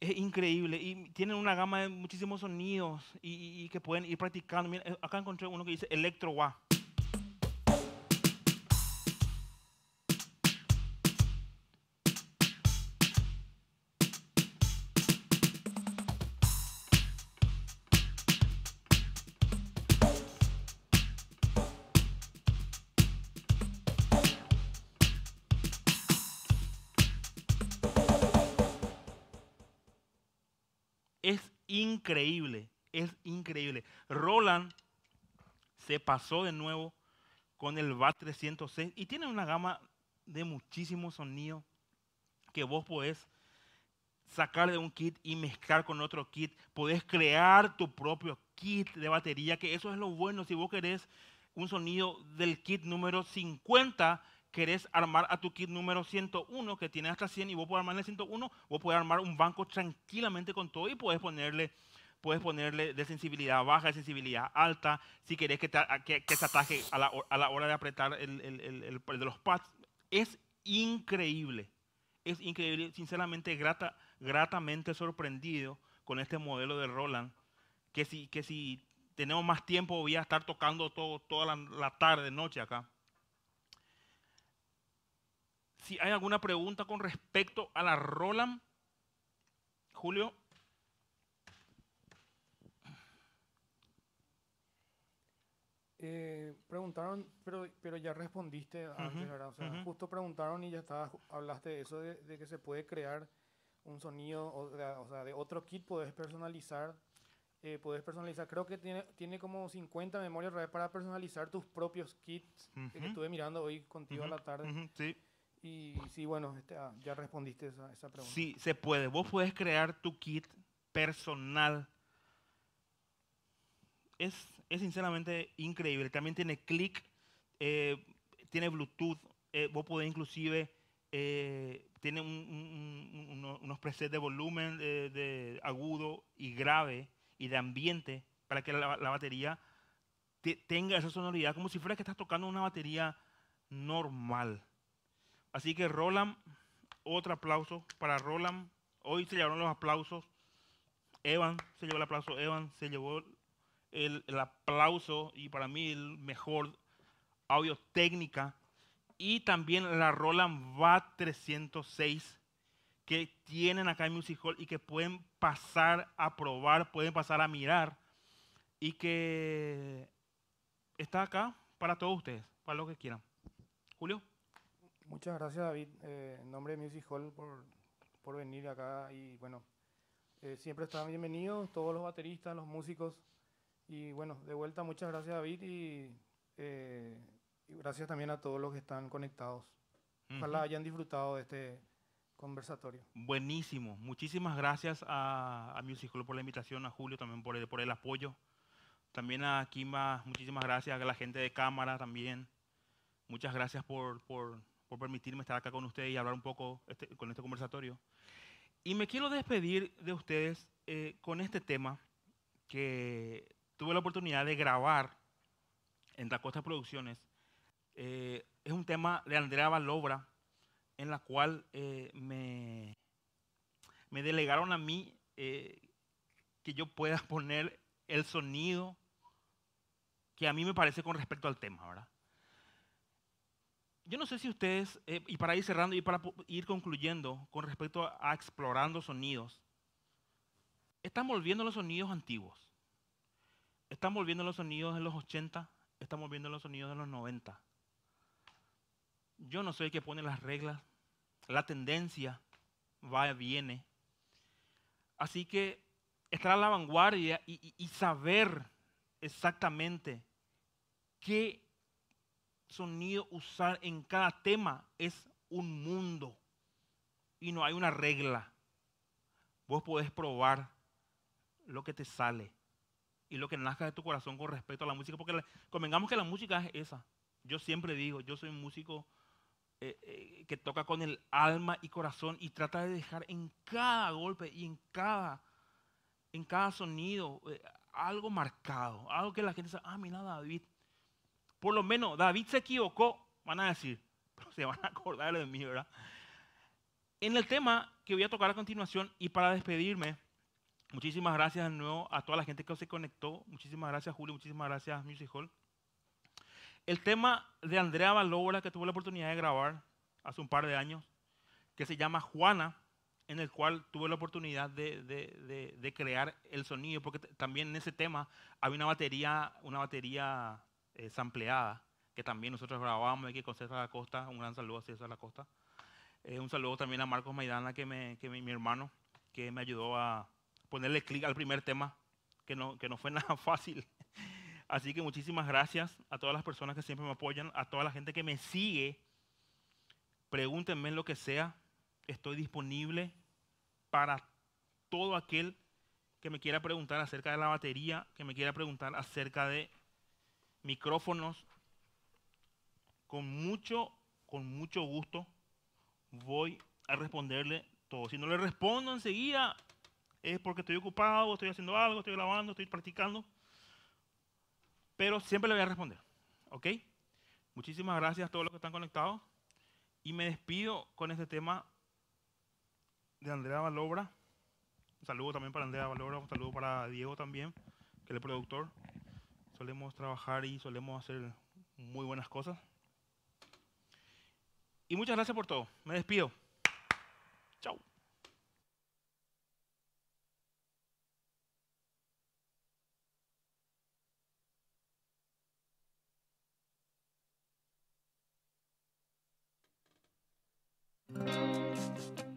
Es increíble. Y tienen una gama de muchísimos sonidos y, que pueden ir practicando. Eh, acá encontré uno que dice electro increíble, es increíble. Roland se pasó de nuevo con el bat 306 y tiene una gama de muchísimo sonido que vos podés sacar de un kit y mezclar con otro kit. Podés crear tu propio kit de batería, que eso es lo bueno. Si vos querés un sonido del kit número 50, querés armar a tu kit número 101, que tiene hasta 100, y vos podés armar el 101, vos podés armar un banco tranquilamente con todo y podés ponerle puedes ponerle de sensibilidad baja, de sensibilidad alta, si querés que, que, se ataje a la, a la, hora de apretar el, de los pads. Es increíble, es increíble, sinceramente grata, gratamente sorprendido con este modelo de Roland, que si, que si tenemos más tiempo voy a estar tocando todo, toda la tarde, noche acá. Si hay alguna pregunta con respecto a la Roland, Julio. Eh, preguntaron, pero, pero ya respondiste antes, justo preguntaron y ya estabas, hablaste de eso, de, que se puede crear un sonido, o, sea, de otro kit puedes personalizar, eh, puedes personalizar, creo que tiene, tiene como 50 memorias para personalizar tus propios kits, eh, que estuve mirando hoy contigo a la tarde. Sí. Y sí, bueno, este, ah, ya respondiste esa, esa pregunta. Sí, se puede. Vos puedes crear tu kit personal. Es es sinceramente increíble. También tiene click, eh, tiene Bluetooth, eh, vos podés inclusive, eh, tiene unos presets de volumen de, agudo y grave y de ambiente para que la, batería tenga esa sonoridad, como si fuera que estás tocando una batería normal. Así que Roland, otro aplauso para Roland. Hoy se llevaron los aplausos. Evan se llevó el aplauso, Evan se llevó el, aplauso y para mí el mejor audio técnica. Y también la Roland va 306 que tienen acá en Music Hall y que pueden pasar a probar, pueden pasar a mirar y que está acá para todos ustedes, para lo que quieran. Julio. Muchas gracias David, eh, en nombre de Music Hall por, por venir acá y bueno, eh, siempre están bienvenidos todos los bateristas, los músicos, y bueno, de vuelta, muchas gracias David eh, y, gracias también a todos los que están conectados. Ojalá hayan disfrutado de este conversatorio. Buenísimo. Muchísimas gracias a, a Music Club por la invitación, a Julio también por el, por el apoyo. También a Kima, muchísimas gracias, a la gente de cámara también. Muchas gracias por, permitirme estar acá con ustedes y hablar un poco este, con este conversatorio. Y me quiero despedir de ustedes eh, con este tema que tuve la oportunidad de grabar en Costa Producciones. Eh, es un tema de Andrea Valobra, en la cual eh, me, me, delegaron a mí eh, que yo pueda poner el sonido que a mí me parece con respecto al tema, ¿verdad? Yo no sé si ustedes, y para ir cerrando y para ir concluyendo con respecto a, a explorando sonidos, están volviendo los sonidos antiguos Estamos viendo los sonidos de los 80, estamos viendo los sonidos de los 90. Yo no soy el que pone las reglas, la tendencia va y viene. Así que estar a la vanguardia y, y saber exactamente qué sonido usar en cada tema es un mundo y no hay una regla. Vos podés probar lo que te sale y lo que nazca de tu corazón con respecto a la música, porque convengamos que la música es esa. Yo siempre digo, yo soy un músico eh, eh, que toca con el alma y corazón y trata de dejar en cada golpe y en cada, en cada sonido eh, algo marcado, algo que la gente dice, ah, mira David, por lo menos David se equivocó, van a decir, pero se van a acordar de mí, ¿verdad? En el tema que voy a tocar a continuación y para despedirme, Muchísimas gracias de nuevo a toda la gente que se conectó. Muchísimas gracias, Julio. Muchísimas gracias, Music Hall. El tema de Andrea Valobra, que tuve la oportunidad de grabar hace un par de años, que se llama Juana, en el cual tuve la oportunidad de, de, de, crear el sonido, porque también en ese tema había una batería, una batería eh, sampleada, que también nosotros grabábamos aquí con César costa Un gran saludo a César Acosta. Eh, un saludo también a Marcos Maidana, que, me, que mi hermano, que me ayudó a, ponerle clic al primer tema, que no, que no fue nada fácil. Así que muchísimas gracias a todas las personas que siempre me apoyan, a toda la gente que me sigue. Pregúntenme lo que sea, estoy disponible para todo aquel que me quiera preguntar acerca de la batería, que me quiera preguntar acerca de micrófonos. Con mucho, con mucho gusto voy a responderle todo. Si no le respondo enseguida, es porque estoy ocupado, estoy haciendo algo, estoy grabando, estoy practicando. Pero siempre le voy a responder. ¿Ok? Muchísimas gracias a todos los que están conectados. Y me despido con este tema de Andrea Valobra. Un saludo también para Andrea Valobra, un saludo para Diego también, que es el productor. Solemos trabajar y solemos hacer muy buenas cosas. Y muchas gracias por todo. Me despido. Thank you.